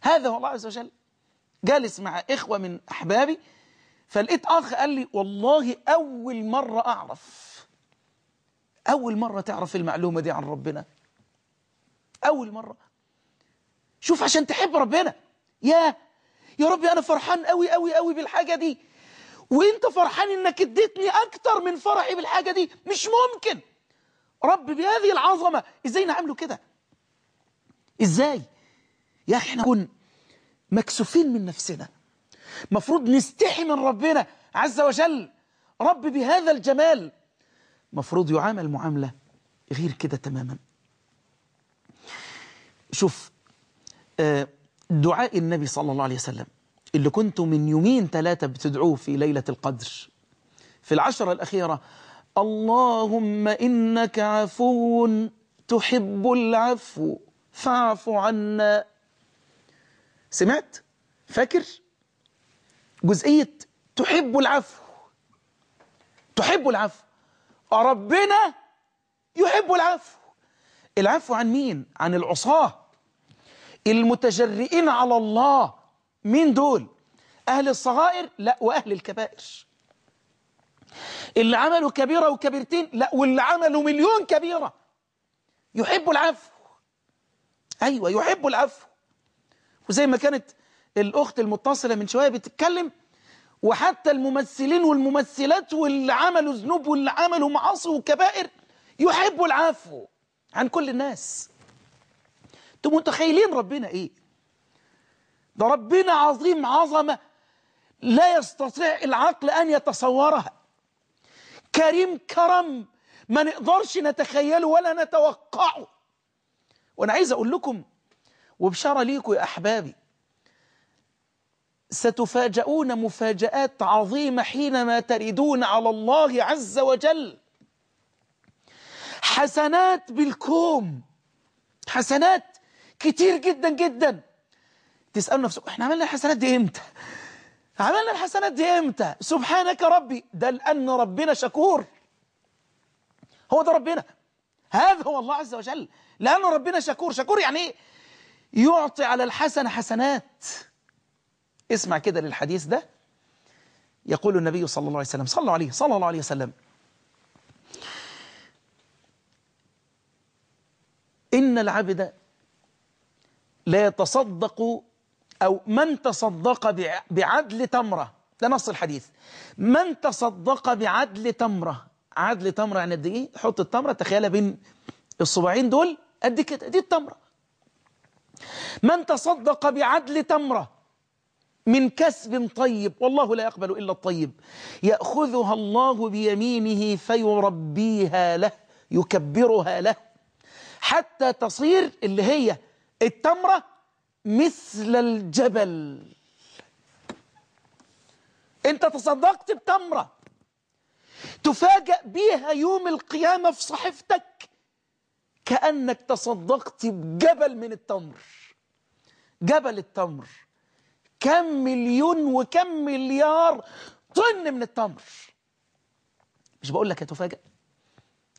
Speaker 1: هذا هو الله عز وجل جالس مع إخوة من أحبابي فلقيت اخ قال لي والله اول مره اعرف اول مره تعرف المعلومه دي عن ربنا اول مره شوف عشان تحب ربنا يا يا ربي انا فرحان قوي قوي قوي بالحاجه دي وانت فرحان انك اديتني اكتر من فرحي بالحاجه دي مش ممكن رب بهذه العظمه ازاي نعمله كده ازاي يا احنا كنا مكسوفين من نفسنا مفروض نستحي من ربنا عز وجل رب بهذا الجمال مفروض يعامل معاملة غير كده تماما شوف آه، دعاء النبي صلى الله عليه وسلم اللي كنتوا من يومين ثلاثة بتدعوه في ليلة القدر في العشرة الأخيرة اللهم إنك عفو تحب العفو فاعف عنا سمعت؟ فاكر؟ جزئية تحب العفو تحب العفو ربنا يحب العفو العفو عن مين؟ عن العصاة المتجرئين على الله مين دول؟ أهل الصغائر؟ لا وأهل الكبائر اللي عملوا كبيرة وكبيرتين لا واللي عملوا مليون كبيرة يحب العفو أيوة يحب العفو وزي ما كانت الأخت المتصلة من شوية بتتكلم وحتى الممثلين والممثلات واللي عملوا ذنوب واللي عملوا معاصي وكبائر يحبوا العفو عن كل الناس انتوا متخيلين ربنا ايه ده ربنا عظيم عظمة لا يستطيع العقل أن يتصورها كريم كرم ما نقدرش نتخيله ولا نتوقعه وانا عايز اقول لكم وبشارة ليكم يا احبابي ستفاجؤون مفاجآت عظيمة حينما تردون على الله عز وجل حسنات بالكوم حسنات كتير جدا جدا تسألوا نفسكم احنا عملنا الحسنات دي امتى عملنا الحسنات دي امتى سبحانك ربي ده لأن ربنا شكور هو ده ربنا هذا هو الله عز وجل لأن ربنا شكور شكور يعني ايه يعطي على الحسن حسنات اسمع كده للحديث ده يقول النبي صلى الله عليه وسلم صلى عليه صلى الله عليه وسلم إن العبد لا يتصدق أو من تصدق بعدل تمرة ده نص الحديث من تصدق بعدل تمرة عدل تمرة يعني قد إيه حط التمرة تخيلها بين الصباعين دول قد كده دي التمرة من تصدق بعدل تمرة من كسب طيب والله لا يقبل إلا الطيب يأخذها الله بيمينه فيربيها له يكبرها له حتى تصير اللي هي التمرة مثل الجبل انت تصدقت بتمرة تفاجأ بيها يوم القيامة في صحيفتك كأنك تصدقت بجبل من التمر جبل التمر كم مليون وكم مليار طن من التمر مش بقول لك هتفاجأ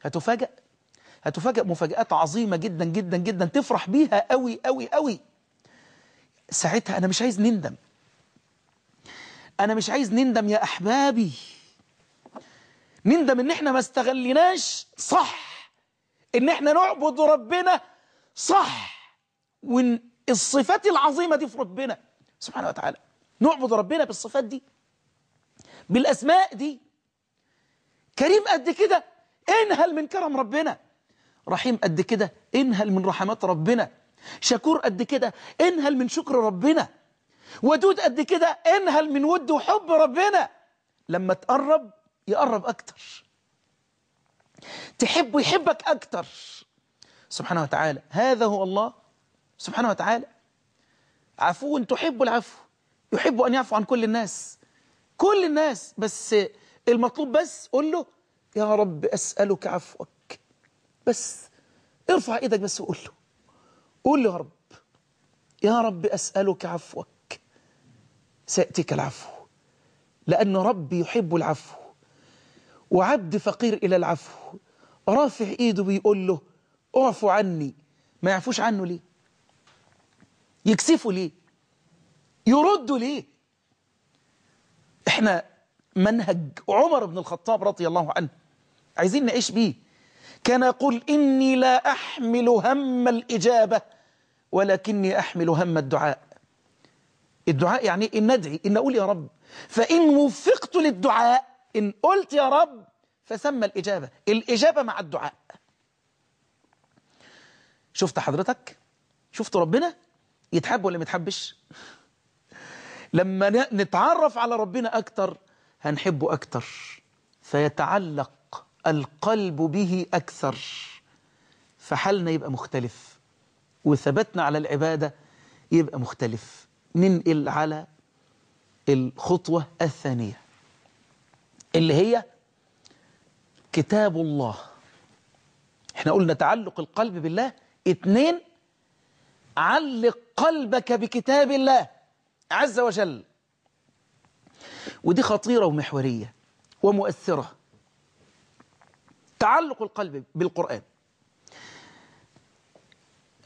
Speaker 1: هتفاجأ هتفاجأ مفاجآت عظيمة جدا جدا جدا تفرح بيها قوي قوي قوي ساعتها أنا مش عايز نندم أنا مش عايز نندم يا أحبابي نندم إن إحنا ما استغليناش صح إن إحنا نعبد ربنا صح وإن الصفات العظيمة دي في ربنا سبحانه وتعالى نعبد ربنا بالصفات دي بالأسماء دي كريم قد كده انهل من كرم ربنا رحيم قد كده انهل من رحمات ربنا شكور قد كده انهل من شكر ربنا ودود قد كده انهل من ود وحب ربنا لما تقرب يقرب أكتر تحبه يحبك أكتر سبحانه وتعالى هذا هو الله سبحانه وتعالى عفو تحب العفو يحب أن يعفو عن كل الناس كل الناس بس المطلوب بس قول له يا رب أسألك عفوك بس ارفع ايدك بس وقول له قول له يا رب يا رب أسألك عفوك سيأتيك العفو لأن ربي يحب العفو وعبد فقير إلى العفو رافع إيده بيقول له اعفو عني ما يعفوش عنه ليه يكسفوا ليه يردوا ليه احنا منهج عمر بن الخطاب رضي الله عنه عايزين نعيش بيه كان يقول إني لا أحمل هم الإجابة ولكني أحمل هم الدعاء الدعاء يعني إن ندعي إن أقول يا رب فإن وفقت للدعاء إن قلت يا رب فسمى الإجابة الإجابة مع الدعاء شفت حضرتك شفت ربنا يتحب ولا ما يتحبش لما نتعرف على ربنا أكتر هنحبه أكتر فيتعلق القلب به أكثر فحالنا يبقى مختلف وثبتنا على العبادة يبقى مختلف ننقل على الخطوة الثانية اللي هي كتاب الله احنا قلنا تعلق القلب بالله اتنين علق قلبك بكتاب الله عز وجل ودي خطيرة ومحورية ومؤثرة تعلق القلب بالقرآن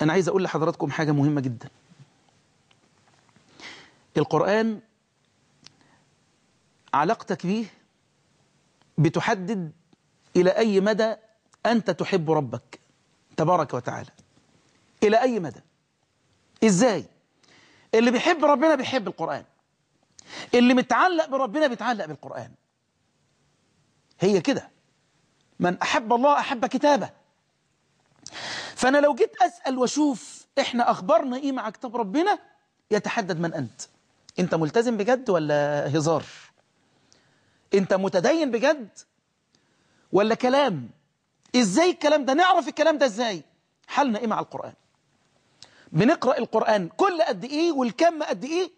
Speaker 1: أنا عايز أقول لحضراتكم حاجة مهمة جدا القرآن علاقتك به بتحدد إلى أي مدى أنت تحب ربك تبارك وتعالى إلى أي مدى إزاي؟ اللي بيحب ربنا بيحب القرآن اللي متعلق بربنا بيتعلق بالقرآن هي كده من أحب الله أحب كتابه فأنا لو جيت أسأل وأشوف إحنا أخبارنا إيه مع كتاب ربنا يتحدد من أنت أنت ملتزم بجد ولا هزار أنت متدين بجد ولا كلام إزاي الكلام ده نعرف الكلام ده إزاي حالنا إيه مع القرآن بنقرأ القرآن كل قد إيه والكم قد إيه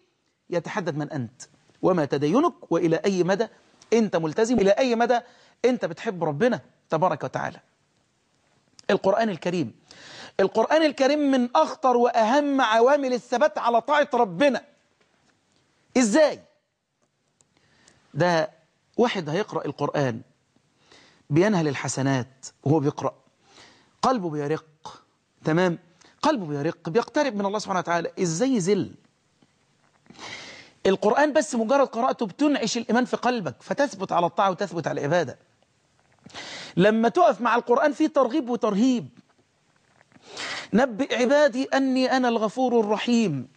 Speaker 1: يتحدد من أنت وما تدينك وإلى أي مدى أنت ملتزم إلى أي مدى أنت بتحب ربنا تبارك وتعالى القرآن الكريم القرآن الكريم من أخطر وأهم عوامل الثبات على طاعة ربنا إزاي؟ ده واحد هيقرأ القرآن بينهل الحسنات وهو بيقرأ قلبه بيرق تمام قلبه بيرق بيقترب من الله سبحانه وتعالى ازاي زل القرآن بس مجرد قراءته بتنعش الإيمان في قلبك فتثبت على الطاعة وتثبت على العبادة لما تقف مع القرآن فيه ترغيب وترهيب نبئ عبادي أني أنا الغفور الرحيم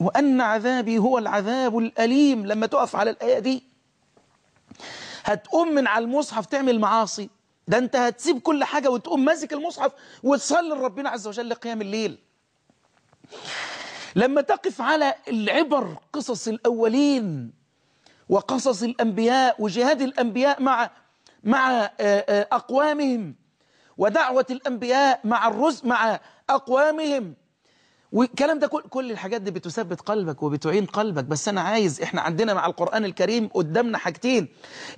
Speaker 1: وأن عذابي هو العذاب الأليم لما تقف على الآية دي هتقوم من على المصحف تعمل معاصي ده انت هتسيب كل حاجة وتقوم ماسك المصحف وتصلي لربنا عز وجل قيام الليل لما تقف على العبر قصص الأولين وقصص الأنبياء وجهاد الأنبياء مع مع آه، آه، أقوامهم ودعوة الأنبياء مع الرسل مع أقوامهم والكلام ده كل كل الحاجات دي بتثبت قلبك وبتعين قلبك بس انا عايز احنا عندنا مع القرآن الكريم قدامنا حاجتين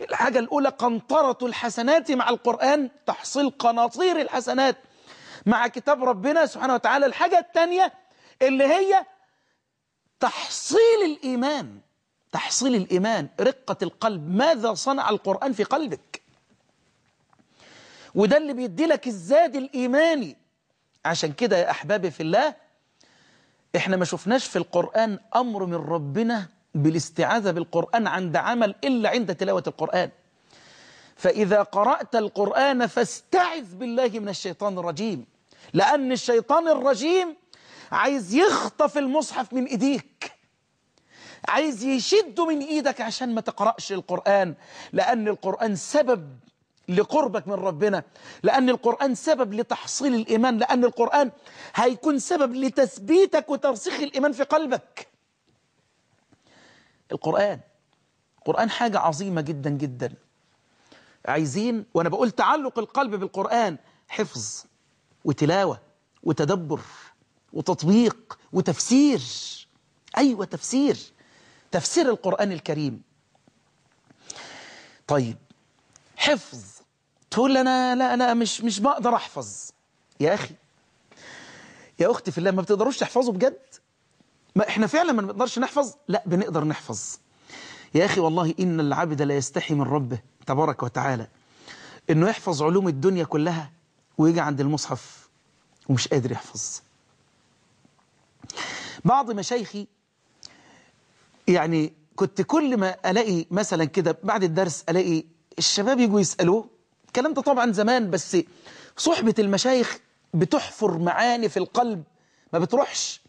Speaker 1: الحاجة الاولى قنطرة الحسنات مع القرآن تحصيل قناطير الحسنات مع كتاب ربنا سبحانه وتعالى الحاجة الثانية اللي هي تحصيل الإيمان تحصيل الإيمان رقة القلب ماذا صنع القرآن في قلبك وده اللي بيدي لك الزاد الإيماني عشان كده يا أحبابي في الله احنا ما شفناش في القرآن أمر من ربنا بالاستعاذة بالقرآن عند عمل إلا عند تلاوة القرآن فإذا قرأت القرآن فاستعذ بالله من الشيطان الرجيم لأن الشيطان الرجيم عايز يخطف المصحف من إيديك عايز يشده من إيدك عشان ما تقرأش القرآن لأن القرآن سبب لقربك من ربنا لأن القرآن سبب لتحصيل الإيمان لأن القرآن هيكون سبب لتثبيتك وترسيخ الإيمان في قلبك القرآن القرآن حاجة عظيمة جدا جدا عايزين وأنا بقول تعلق القلب بالقرآن حفظ وتلاوة وتدبر وتطبيق وتفسير أيوة تفسير تفسير القرآن الكريم طيب حفظ تقول أنا لا أنا مش مش بقدر أحفظ يا أخي يا أختي في الله ما بتقدروش تحفظوا بجد ما إحنا فعلا ما بنقدرش نحفظ لا بنقدر نحفظ يا أخي والله إن العبد لا يستحي من ربه تبارك وتعالى إنه يحفظ علوم الدنيا كلها ويجي عند المصحف ومش قادر يحفظ بعض مشايخي يعني كنت كل ما ألاقي مثلا كده بعد الدرس ألاقي الشباب يجوا يسألوه الكلام ده طبعا زمان بس صحبة المشايخ بتحفر معاني في القلب ما بتروحش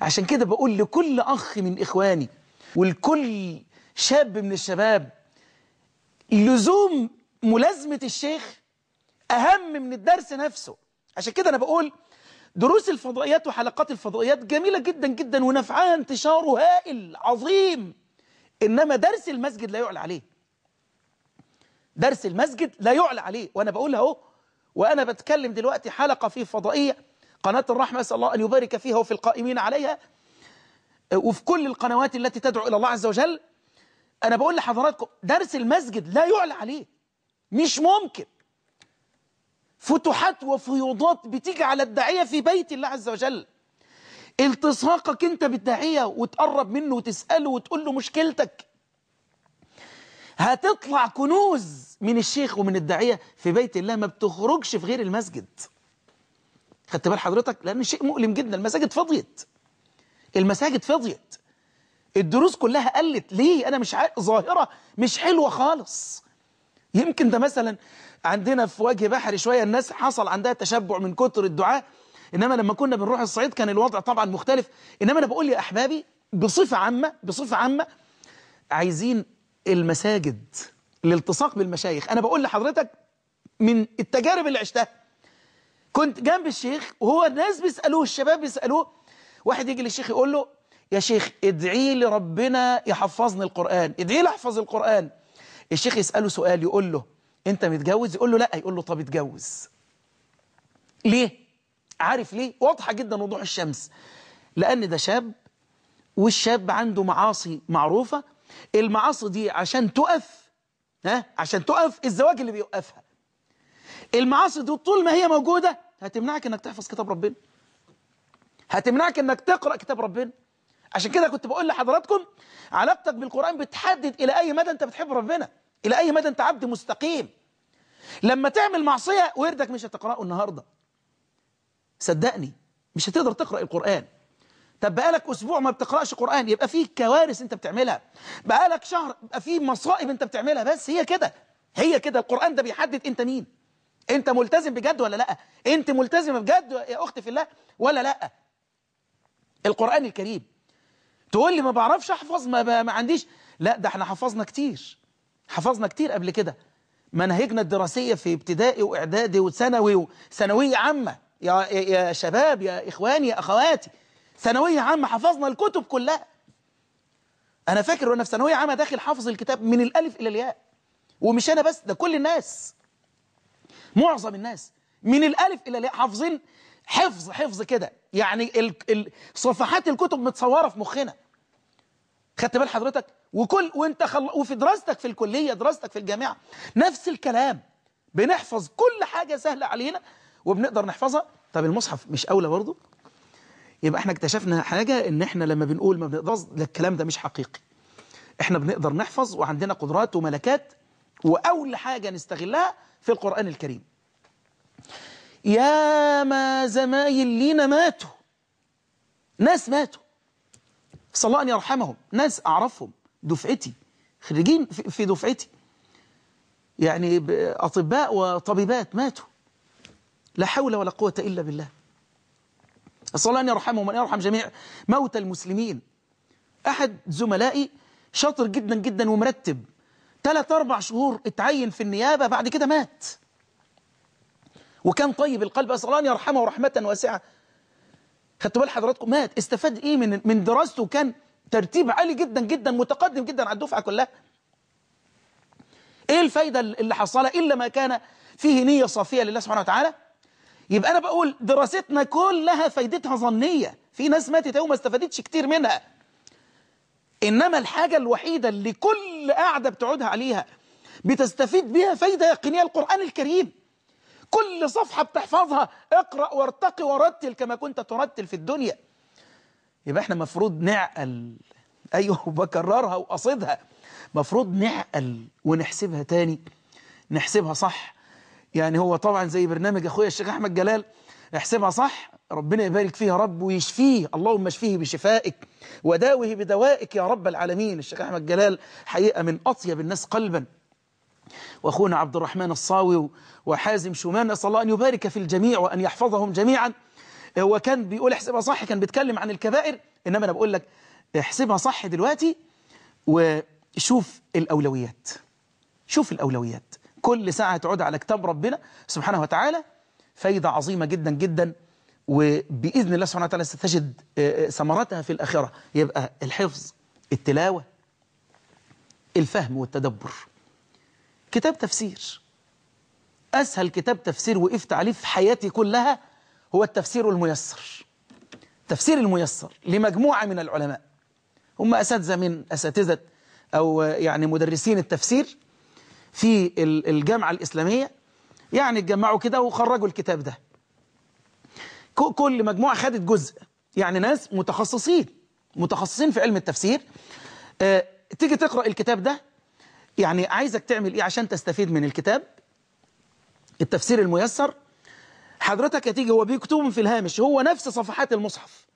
Speaker 1: عشان كده بقول لكل أخ من إخواني ولكل شاب من الشباب لزوم ملازمة الشيخ أهم من الدرس نفسه عشان كده أنا بقول دروس الفضائيات وحلقات الفضائيات جميلة جدا جدا ونفعها انتشاره هائل عظيم إنما درس المسجد لا يعلى عليه درس المسجد لا يعلى عليه وأنا بقولها أهو وأنا بتكلم دلوقتي حلقة في فضائية قناة الرحمة أسأل الله أن يبارك فيها وفي القائمين عليها وفي كل القنوات التي تدعو إلى الله عز وجل أنا بقول لحضراتكم درس المسجد لا يعلى عليه مش ممكن فتوحات وفيوضات بتيجي على الداعية في بيت الله عز وجل التصاقك انت بالداعية وتقرب منه وتسأله وتقول له مشكلتك هتطلع كنوز من الشيخ ومن الداعية في بيت الله ما بتخرجش في غير المسجد خدت بال حضرتك لأن شيء مؤلم جدا المساجد فضيت المساجد فضيت الدروس كلها قلت ليه أنا مش عارف ظاهرة مش حلوة خالص يمكن ده مثلا عندنا في وجه بحري شوية الناس حصل عندها تشبع من كتر الدعاء إنما لما كنا بنروح الصعيد كان الوضع طبعا مختلف إنما أنا بقول يا أحبابي بصفة عامة بصفة عامة عايزين المساجد الالتصاق بالمشايخ أنا بقول لحضرتك من التجارب اللي عشتها كنت جنب الشيخ وهو الناس بيسألوه الشباب بيسألوه واحد يجي للشيخ يقول له يا شيخ ادعي لي ربنا يحفظني القرآن ادعي لي احفظ القرآن الشيخ يسأله سؤال يقول له انت متجوز يقول له لا يقول له طب اتجوز ليه عارف ليه واضحة جدا وضوح الشمس لأن ده شاب والشاب عنده معاصي معروفة المعاصي دي عشان تقف ها عشان تقف الزواج اللي بيوقفها المعاصي دي طول ما هي موجودة هتمنعك انك تحفظ كتاب ربنا هتمنعك انك تقرأ كتاب ربنا عشان كده كنت بقول لحضراتكم علاقتك بالقرآن بتحدد الى اي مدى انت بتحب ربنا الى اي مدى انت عبد مستقيم لما تعمل معصية وردك مش هتقرأه النهاردة صدقني مش هتقدر تقرأ القرآن طب بقالك اسبوع ما بتقراش قران يبقى في كوارث انت بتعملها بقالك شهر يبقى في مصائب انت بتعملها بس هي كده هي كده القران ده بيحدد انت مين انت ملتزم بجد ولا لا انت ملتزمه بجد يا اختي في الله ولا لا القران الكريم تقول لي ما بعرفش احفظ ما, ما عنديش لا ده احنا حفظنا كتير حفظنا كتير قبل كده مناهجنا الدراسيه في ابتدائي واعدادي وثانوي وثانويه عامه يا يا شباب يا اخواني يا اخواتي ثانوية عامة حفظنا الكتب كلها أنا فاكر وأنا في ثانوية عامة داخل حافظ الكتاب من الألف إلى الياء ومش أنا بس ده كل الناس معظم الناس من الألف إلى الياء حافظين حفظ حفظ كده يعني ال ال صفحات الكتب متصورة في مخنا خدت بال حضرتك وكل وانت خل... وفي دراستك في الكلية دراستك في الجامعة نفس الكلام بنحفظ كل حاجة سهلة علينا وبنقدر نحفظها طب المصحف مش أولى برضه يبقى احنا اكتشفنا حاجة ان احنا لما بنقول ما بنقدرش ده الكلام ده مش حقيقي احنا بنقدر نحفظ وعندنا قدرات وملكات وأول حاجة نستغلها في القرآن الكريم يا ما زمايل لينا ماتوا ناس ماتوا الله أن يرحمهم ناس أعرفهم دفعتي خريجين في دفعتي يعني أطباء وطبيبات ماتوا لا حول ولا قوة إلا بالله أسأل الله أن يرحمهم وأن يرحم جميع موتى المسلمين أحد زملائي شاطر جدا جدا ومرتب ثلاث أربع شهور اتعين في النيابة بعد كده مات وكان طيب القلب أسأل الله أن يرحمه رحمة واسعة خدتوا بال حضراتكم مات استفاد إيه من من دراسته كان ترتيب عالي جدا جدا متقدم جدا على الدفعة كلها إيه الفايدة اللي حصلها إلا ما كان فيه نية صافية لله سبحانه وتعالى يبقى أنا بقول دراستنا كلها فايدتها ظنية في ناس ماتت وما استفادتش كتير منها إنما الحاجة الوحيدة اللي كل قاعدة بتقعدها عليها بتستفيد بها فايدة يقينية القرآن الكريم كل صفحة بتحفظها اقرأ وارتقي ورتل كما كنت ترتل في الدنيا يبقى احنا مفروض نعقل ايوه بكررها وقصدها مفروض نعقل ونحسبها تاني نحسبها صح يعني هو طبعا زي برنامج اخويا الشيخ احمد جلال احسبها صح ربنا يبارك فيه يا رب ويشفيه اللهم اشفيه بشفائك وداوه بدوائك يا رب العالمين الشيخ احمد جلال حقيقه من اطيب الناس قلبا واخونا عبد الرحمن الصاوي وحازم شومان اسال الله ان يبارك في الجميع وان يحفظهم جميعا هو كان بيقول احسبها صح كان بيتكلم عن الكبائر انما انا بقول لك احسبها صح دلوقتي وشوف الاولويات شوف الاولويات كل ساعة هتعود على كتاب ربنا سبحانه وتعالى فايدة عظيمة جدا جدا وبإذن الله سبحانه وتعالى ستجد آه، آه، ثمرتها في الآخرة يبقى الحفظ التلاوة الفهم والتدبر كتاب تفسير أسهل كتاب تفسير وقفت عليه في حياتي كلها هو التفسير الميسر تفسير الميسر لمجموعة من العلماء هم أساتذة من أساتذة أو آه، يعني مدرسين التفسير في الجامعة الإسلامية يعني اتجمعوا كده وخرجوا الكتاب ده كل مجموعة خدت جزء يعني ناس متخصصين متخصصين في علم التفسير آه، تيجي تقرأ الكتاب ده يعني عايزك تعمل ايه عشان تستفيد من الكتاب التفسير الميسر حضرتك هتيجي هو بيكتبهم في الهامش هو نفس صفحات المصحف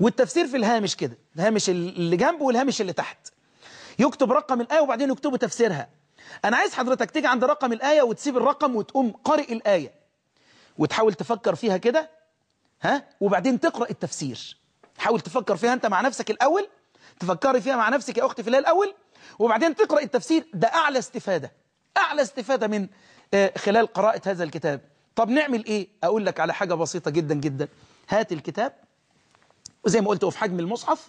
Speaker 1: والتفسير في الهامش كده الهامش اللي جنبه والهامش اللي تحت يكتب رقم الآية وبعدين يكتبوا تفسيرها أنا عايز حضرتك تيجي عند رقم الآية وتسيب الرقم وتقوم قارئ الآية وتحاول تفكر فيها كده ها وبعدين تقرأ التفسير حاول تفكر فيها أنت مع نفسك الأول تفكري فيها مع نفسك يا أختي في الليل الأول وبعدين تقرأ التفسير ده أعلى استفادة أعلى استفادة من آه، خلال قراءة هذا الكتاب طب نعمل إيه أقول لك على حاجة بسيطة جدا جدا هات الكتاب وزي ما قلت في حجم المصحف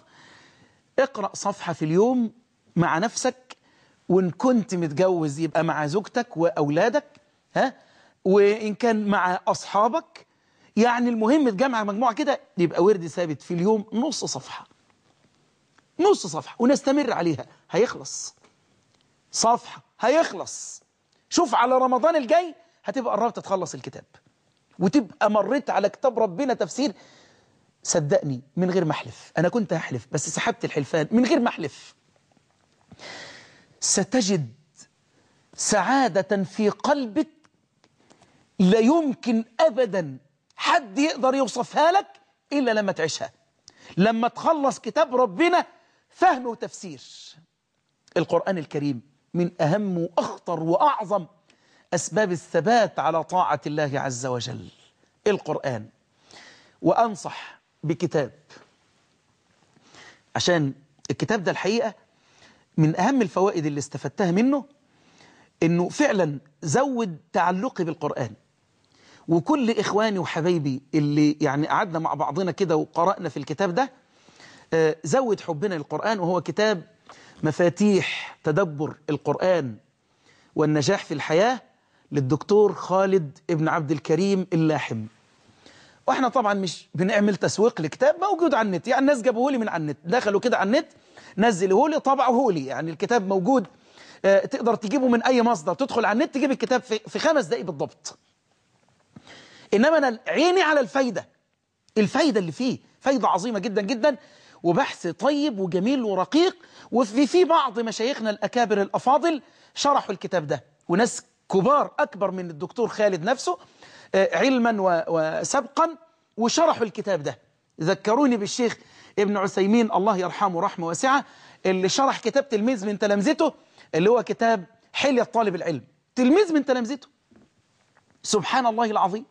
Speaker 1: اقرأ صفحة في اليوم مع نفسك وإن كنت متجوز يبقى مع زوجتك وأولادك ها وإن كان مع أصحابك يعني المهم تجمع مجموعة كده يبقى ورد ثابت في اليوم نص صفحة نص صفحة ونستمر عليها هيخلص صفحة هيخلص شوف على رمضان الجاي هتبقى قربت تخلص الكتاب وتبقى مريت على كتاب ربنا تفسير صدقني من غير ما احلف انا كنت هحلف بس سحبت الحلفان من غير ما احلف ستجد سعادة في قلبك لا يمكن أبدا حد يقدر يوصفها لك إلا لما تعيشها لما تخلص كتاب ربنا فهم وتفسير القرآن الكريم من أهم وأخطر وأعظم أسباب الثبات على طاعة الله عز وجل القرآن وأنصح بكتاب عشان الكتاب ده الحقيقة من أهم الفوائد اللي استفدتها منه أنه فعلا زود تعلقي بالقرآن وكل إخواني وحبايبي اللي يعني قعدنا مع بعضنا كده وقرأنا في الكتاب ده آه، زود حبنا للقرآن وهو كتاب مفاتيح تدبر القرآن والنجاح في الحياة للدكتور خالد ابن عبد الكريم اللاحم واحنا طبعا مش بنعمل تسويق لكتاب موجود على النت يعني الناس جابوه لي من على النت دخلوا كده على النت نزله لي طبعه لي يعني الكتاب موجود آه، تقدر تجيبه من أي مصدر تدخل على النت تجيب الكتاب في خمس دقايق بالضبط إنما أنا عيني على الفايدة الفايدة اللي فيه فايدة عظيمة جدا جدا وبحث طيب وجميل ورقيق وفي في بعض مشايخنا الأكابر الأفاضل شرحوا الكتاب ده وناس كبار أكبر من الدكتور خالد نفسه آه، علما وسبقا وشرحوا الكتاب ده ذكروني بالشيخ ابن عثيمين الله يرحمه رحمة واسعة اللي شرح كتاب تلميذ من تلامذته اللي هو كتاب حلية طالب العلم تلميذ من تلامذته سبحان الله العظيم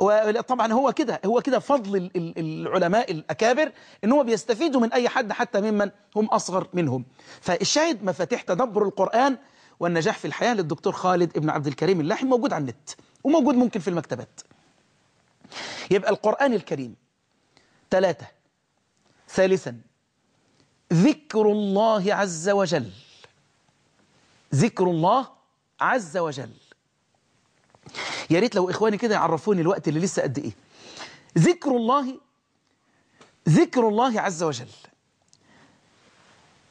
Speaker 1: وطبعا هو كده هو كده فضل العلماء الأكابر ان هو بيستفيدوا من أي حد حتى ممن هم أصغر منهم فالشاهد مفاتيح تدبر القرآن والنجاح في الحياة للدكتور خالد ابن عبد الكريم اللحم موجود على النت وموجود ممكن في المكتبات يبقى القرآن الكريم ثلاثة ثالثا ذكر الله عز وجل ذكر الله عز وجل يا ريت لو إخواني كده يعرفوني الوقت اللي لسه قد إيه ذكر الله ذكر الله عز وجل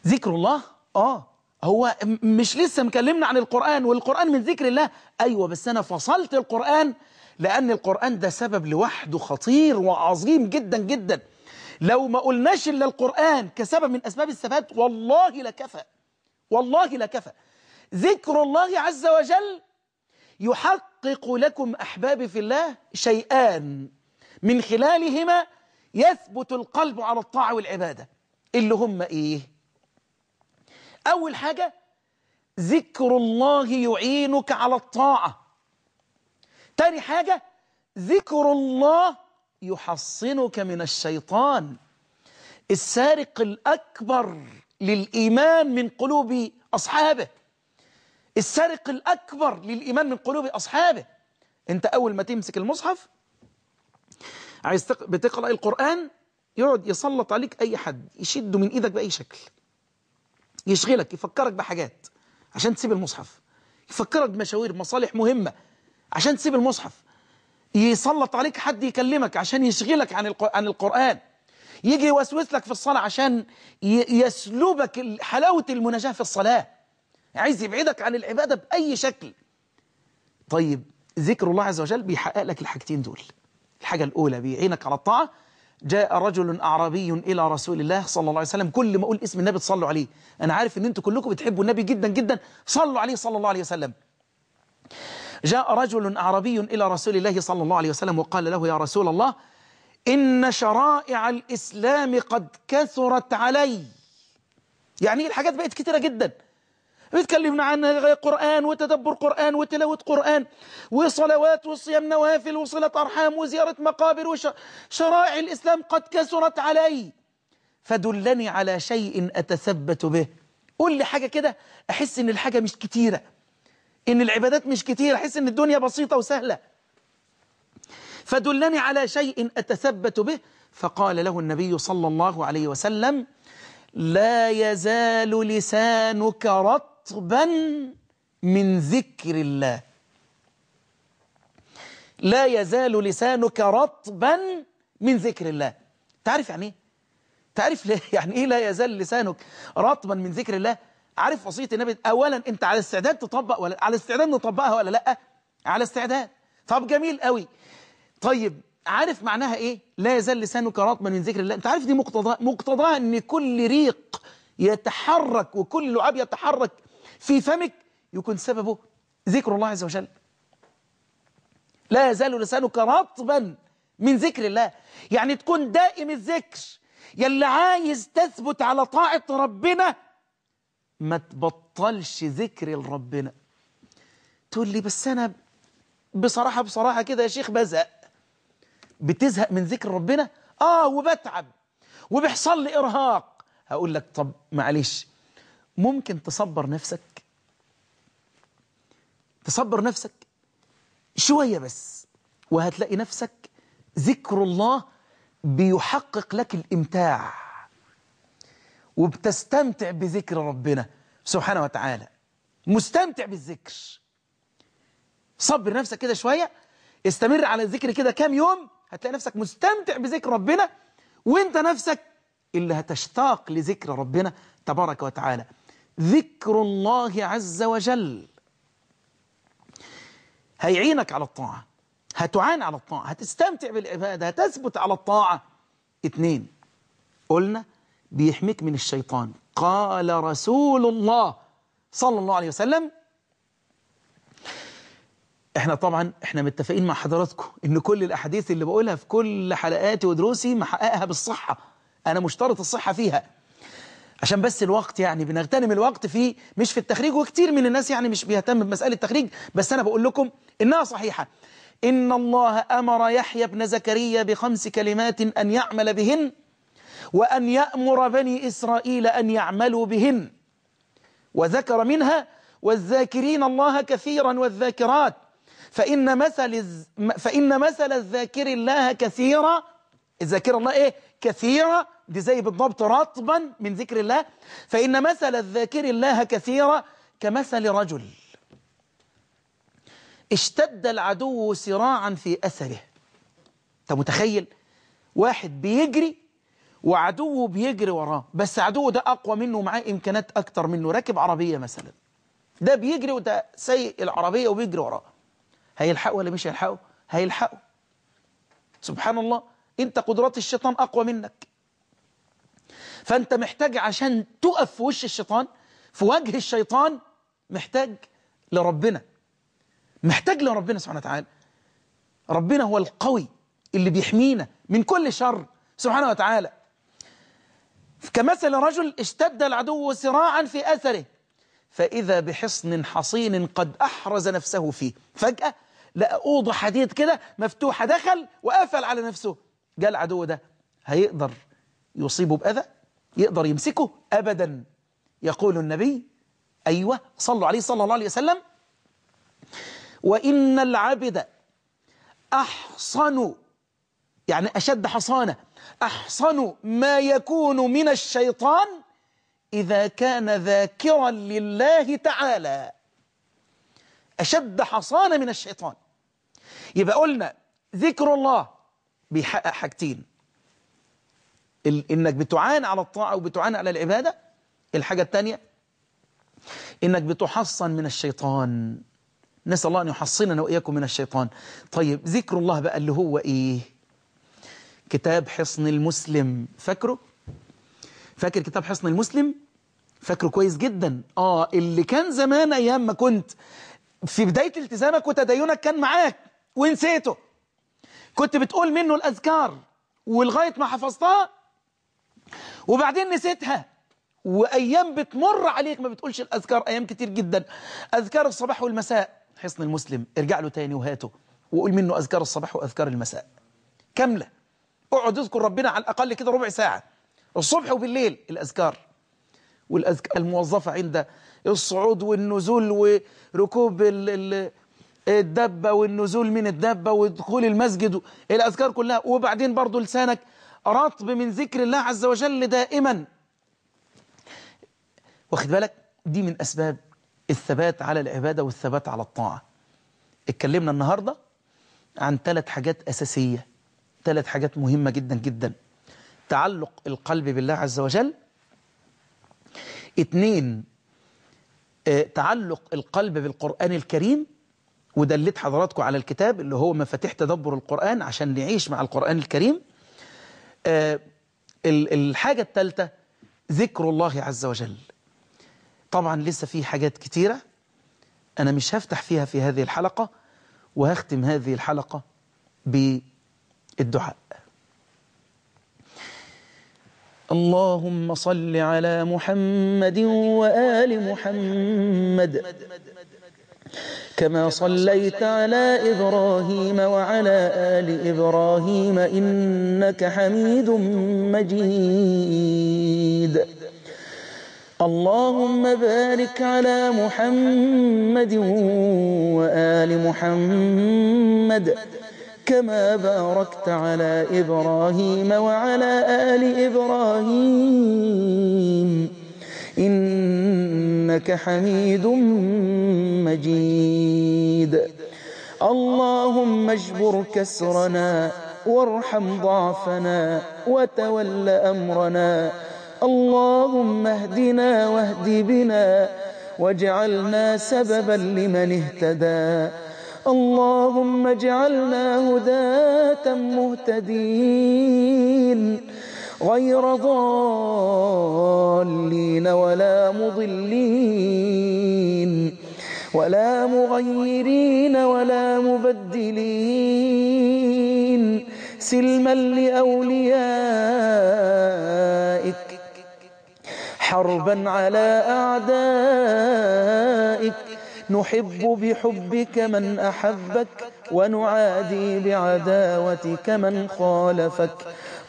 Speaker 1: ذكر الله آه هو مش لسه مكلمنا عن القرآن والقرآن من ذكر الله أيوة بس أنا فصلت القرآن لأن القرآن ده سبب لوحده خطير وعظيم جدا جدا لو ما قلناش إلا القرآن كسبب من أسباب الثبات والله لكفى والله لكفى ذكر الله عز وجل يحقق لكم أحبابي في الله شيئان من خلالهما يثبت القلب على الطاعة والعبادة اللي هم إيه أول حاجة ذكر الله يعينك على الطاعة تاني حاجة ذكر الله يحصنك من الشيطان السارق الأكبر للإيمان من قلوب أصحابه السارق الأكبر للإيمان من قلوب أصحابه أنت أول ما تمسك المصحف عايز بتقرأ القرآن يقعد يسلط عليك أي حد يشده من إيدك بأي شكل يشغلك يفكرك بحاجات عشان تسيب المصحف يفكرك بمشاوير مصالح مهمة عشان تسيب المصحف يسلط عليك حد يكلمك عشان يشغلك عن عن القرآن يجي يوسوس لك في الصلاة عشان يسلبك حلاوة المناجاة في الصلاة عايز يبعدك عن العبادة بأي شكل طيب ذكر الله عز وجل بيحقق لك الحاجتين دول الحاجة الأولى بيعينك على الطاعة جاء رجل أعرابي إلى رسول الله صلى الله عليه وسلم كل ما أقول اسم النبي تصلوا عليه أنا عارف أن أنتوا كلكم بتحبوا النبي جدا جدا صلوا عليه صلى الله عليه وسلم جاء رجل أعربي إلى رسول الله صلى الله عليه وسلم وقال له يا رسول الله إن شرائع الإسلام قد كثرت علي يعني الحاجات بقت كثيرة جدا اتكلمنا عن قرآن وتدبر قرآن وتلاوة قرآن وصلوات وصيام نوافل وصلة أرحام وزيارة مقابر وشرائع الإسلام قد كثرت علي فدلني على شيء أتثبت به قول لي حاجة كده أحس إن الحاجة مش كتيرة إن العبادات مش كتير أحس إن الدنيا بسيطة وسهلة فدلني على شيء أتثبت به فقال له النبي صلى الله عليه وسلم لا يزال لسانك رطبا من ذكر الله لا يزال لسانك رطبا من ذكر الله تعرف يعني ايه تعرف يعني ايه لا يزال لسانك رطبا من ذكر الله عارف وصية النبي أولا أنت على استعداد تطبق ولا على استعداد نطبقها ولا لأ على استعداد طب جميل قوي طيب عارف معناها إيه لا يزال لسانك رطبا من ذكر الله أنت عارف دي مقتضاها مقتضاها أن كل ريق يتحرك وكل لعاب يتحرك في فمك يكون سببه ذكر الله عز وجل لا يزال لسانك رطبا من ذكر الله يعني تكون دائم الذكر يلي عايز تثبت على طاعة ربنا ما تبطلش ذكر لربنا تقول لي بس أنا بصراحة بصراحة كده يا شيخ بزهق بتزهق من ذكر ربنا آه وبتعب وبيحصل لي إرهاق هقول لك طب معلش ممكن تصبر نفسك تصبر نفسك شوية بس وهتلاقي نفسك ذكر الله بيحقق لك الإمتاع وبتستمتع بذكر ربنا سبحانه وتعالى مستمتع بالذكر صبر نفسك كده شوية استمر على الذكر كده كام يوم هتلاقي نفسك مستمتع بذكر ربنا وانت نفسك اللي هتشتاق لذكر ربنا تبارك وتعالى ذكر الله عز وجل هيعينك على الطاعة هتعان على الطاعة هتستمتع بالعبادة هتثبت على الطاعة اتنين قلنا بيحميك من الشيطان قال رسول الله صلى الله عليه وسلم احنا طبعا احنا متفقين مع حضراتكم ان كل الاحاديث اللي بقولها في كل حلقاتي ودروسي محققها بالصحة انا مشترط الصحة فيها عشان بس الوقت يعني بنغتنم الوقت في مش في التخريج وكتير من الناس يعني مش بيهتم بمسألة التخريج بس انا بقول لكم انها صحيحة إن الله أمر يحيى بن زكريا بخمس كلمات أن يعمل بهن وأن يأمر بني إسرائيل أن يعملوا بهن وذكر منها والذاكرين الله كثيرا والذاكرات فإن مثل, فإن مثل الذاكر الله كثيرا الذاكر الله إيه كثيرة دي زي بالضبط رطبا من ذكر الله فإن مثل الذاكر الله كثيرا كمثل رجل اشتد العدو سراعا في أثره انت متخيل واحد بيجري وعدوه بيجري وراه بس عدوه ده أقوى منه ومعاه إمكانات أكتر منه راكب عربية مثلا ده بيجري وده سايق العربية وبيجري وراه هيلحقه ولا مش هيلحقه هيلحقه سبحان الله انت قدرات الشيطان أقوى منك فانت محتاج عشان تقف في وش الشيطان في وجه الشيطان محتاج لربنا محتاج لربنا سبحانه وتعالى ربنا هو القوي اللي بيحمينا من كل شر سبحانه وتعالى كمثل رجل اشتد العدو صراعا في أثره فإذا بحصن حصين قد أحرز نفسه فيه فجأة لقى أوضة حديد كده مفتوحة دخل وقفل على نفسه جاء العدو ده هيقدر يصيبه بأذى يقدر يمسكه أبدا يقول النبي أيوة صلوا عليه صلى الله عليه وسلم وإن العبد أحصن يعني أشد حصانة أحصن ما يكون من الشيطان إذا كان ذاكرا لله تعالى أشد حصانة من الشيطان يبقى قلنا ذكر الله بيحقق حاجتين إنك بتعان على الطاعة وبتعان على العبادة الحاجة الثانية إنك بتحصن من الشيطان نسأل الله أن يحصننا وإياكم من الشيطان طيب ذكر الله بقى اللي هو إيه كتاب حصن المسلم فاكره فاكر كتاب حصن المسلم فاكره كويس جدا اه اللي كان زمان ايام ما كنت في بداية التزامك وتدينك كان معاك ونسيته كنت بتقول منه الأذكار ولغاية ما حفظتها وبعدين نسيتها وأيام بتمر عليك ما بتقولش الأذكار أيام كتير جدا أذكار الصباح والمساء حصن المسلم ارجع له تاني وهاته وقول منه أذكار الصباح وأذكار المساء كاملة اقعد اذكر ربنا على الأقل كده ربع ساعة الصبح وبالليل الأذكار والاذكار الموظفة عند الصعود والنزول وركوب ال... الدبة والنزول من الدبة ودخول المسجد الأذكار كلها وبعدين برضو لسانك رطب من ذكر الله عز وجل دائما واخد بالك دي من أسباب الثبات على العبادة والثبات على الطاعة اتكلمنا النهاردة عن ثلاث حاجات أساسية ثلاث حاجات مهمة جدا جدا تعلق القلب بالله عز وجل اتنين آه، تعلق القلب بالقرآن الكريم ودلت حضراتكم على الكتاب اللي هو مفاتيح تدبر القرآن عشان نعيش مع القرآن الكريم آه، الحاجة الثالثة ذكر الله عز وجل طبعا لسه في حاجات كتيرة أنا مش هفتح فيها في هذه الحلقة وهختم هذه الحلقة ب الدعاء اللهم صل على محمد وآل محمد كما صليت على إبراهيم وعلى آل إبراهيم إنك حميد مجيد اللهم بارك على محمد وآل محمد كما باركت على إبراهيم وعلى آل إبراهيم إنك حميد مجيد اللهم اجبر كسرنا وارحم ضعفنا وتول أمرنا اللهم اهدنا واهد بنا واجعلنا سببا لمن اهتدى اللهم اجعلنا هداة مهتدين غير ضالين ولا مضلين ولا مغيرين ولا مبدلين سلما لأوليائك حربا على أعدائك نحب بحبك من أحبك ونعادي بعداوتك من خالفك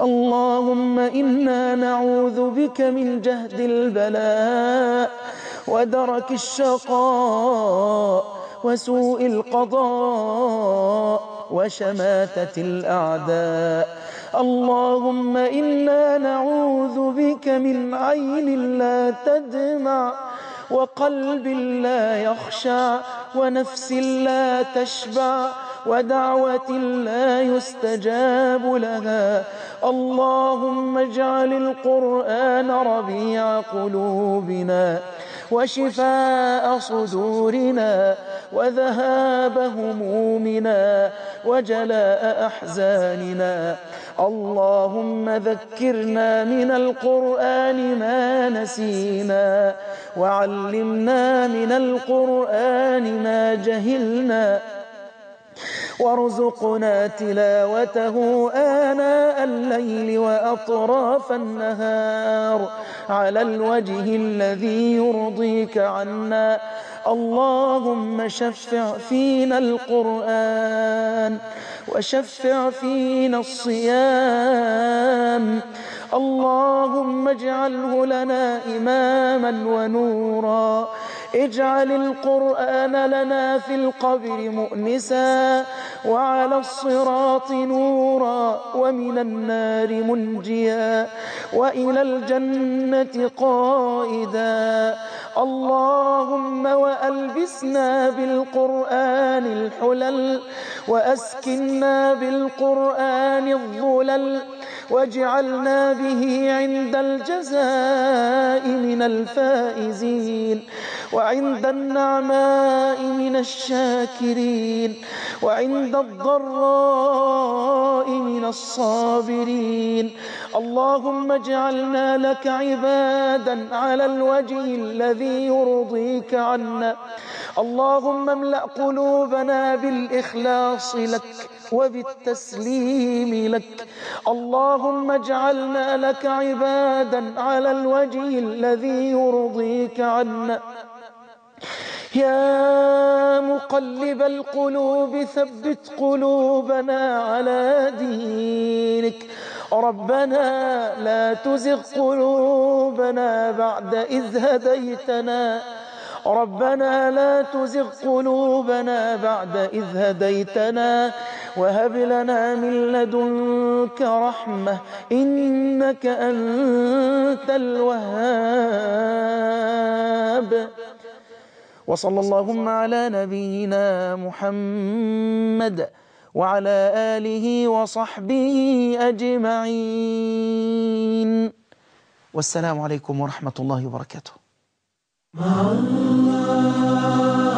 Speaker 1: اللهم إنا نعوذ بك من جهد البلاء ودرك الشقاء وسوء القضاء وشماتة الأعداء اللهم إنا نعوذ بك من عين لا تدمع وقلب لا يخشع ونفس لا تشبع ودعوة لا يستجاب لها اللهم اجعل القرآن ربيع قلوبنا وشفاء صدورنا وذهاب همومنا وجلاء أحزاننا اللهم ذكرنا من القرآن ما نسينا وعلمنا من القرآن ما جهلنا وارزقنا تلاوته آناء الليل وأطراف النهار على الوجه الذي يرضيك عنا اللهم شفع فينا القرآن وشفع فينا الصيام اللهم اجعله لنا إماما ونورا اجعل القرآن لنا في القبر مؤنسا وعلى الصراط نورا ومن النار منجيا وإلى الجنة قائدا اللهم وألبسنا بالقرآن الحلل وأسكنا بالقرآن الظلل واجعلنا به عند الجزاء من الفائزين وعند النعماء من الشاكرين وعند الضراء من الصابرين اللهم اجعلنا لك عبادا على الوجه الذي يرضيك عنا اللهم املأ قلوبنا بالإخلاص لك وبالتسليم لك اللهم اجعلنا لك عبادا على الوجه الذي يرضيك عنا يا مقلب القلوب ثبت قلوبنا على دينك ربنا لا تزغ قلوبنا بعد إذ هديتنا ربنا لا تزغ قلوبنا بعد إذ هديتنا وهب لنا من لدنك رحمة إنك أنت الوهاب وصلى اللهم على نبينا محمد وعلى آله وصحبه أجمعين والسلام عليكم ورحمة الله وبركاته
Speaker 2: Allah.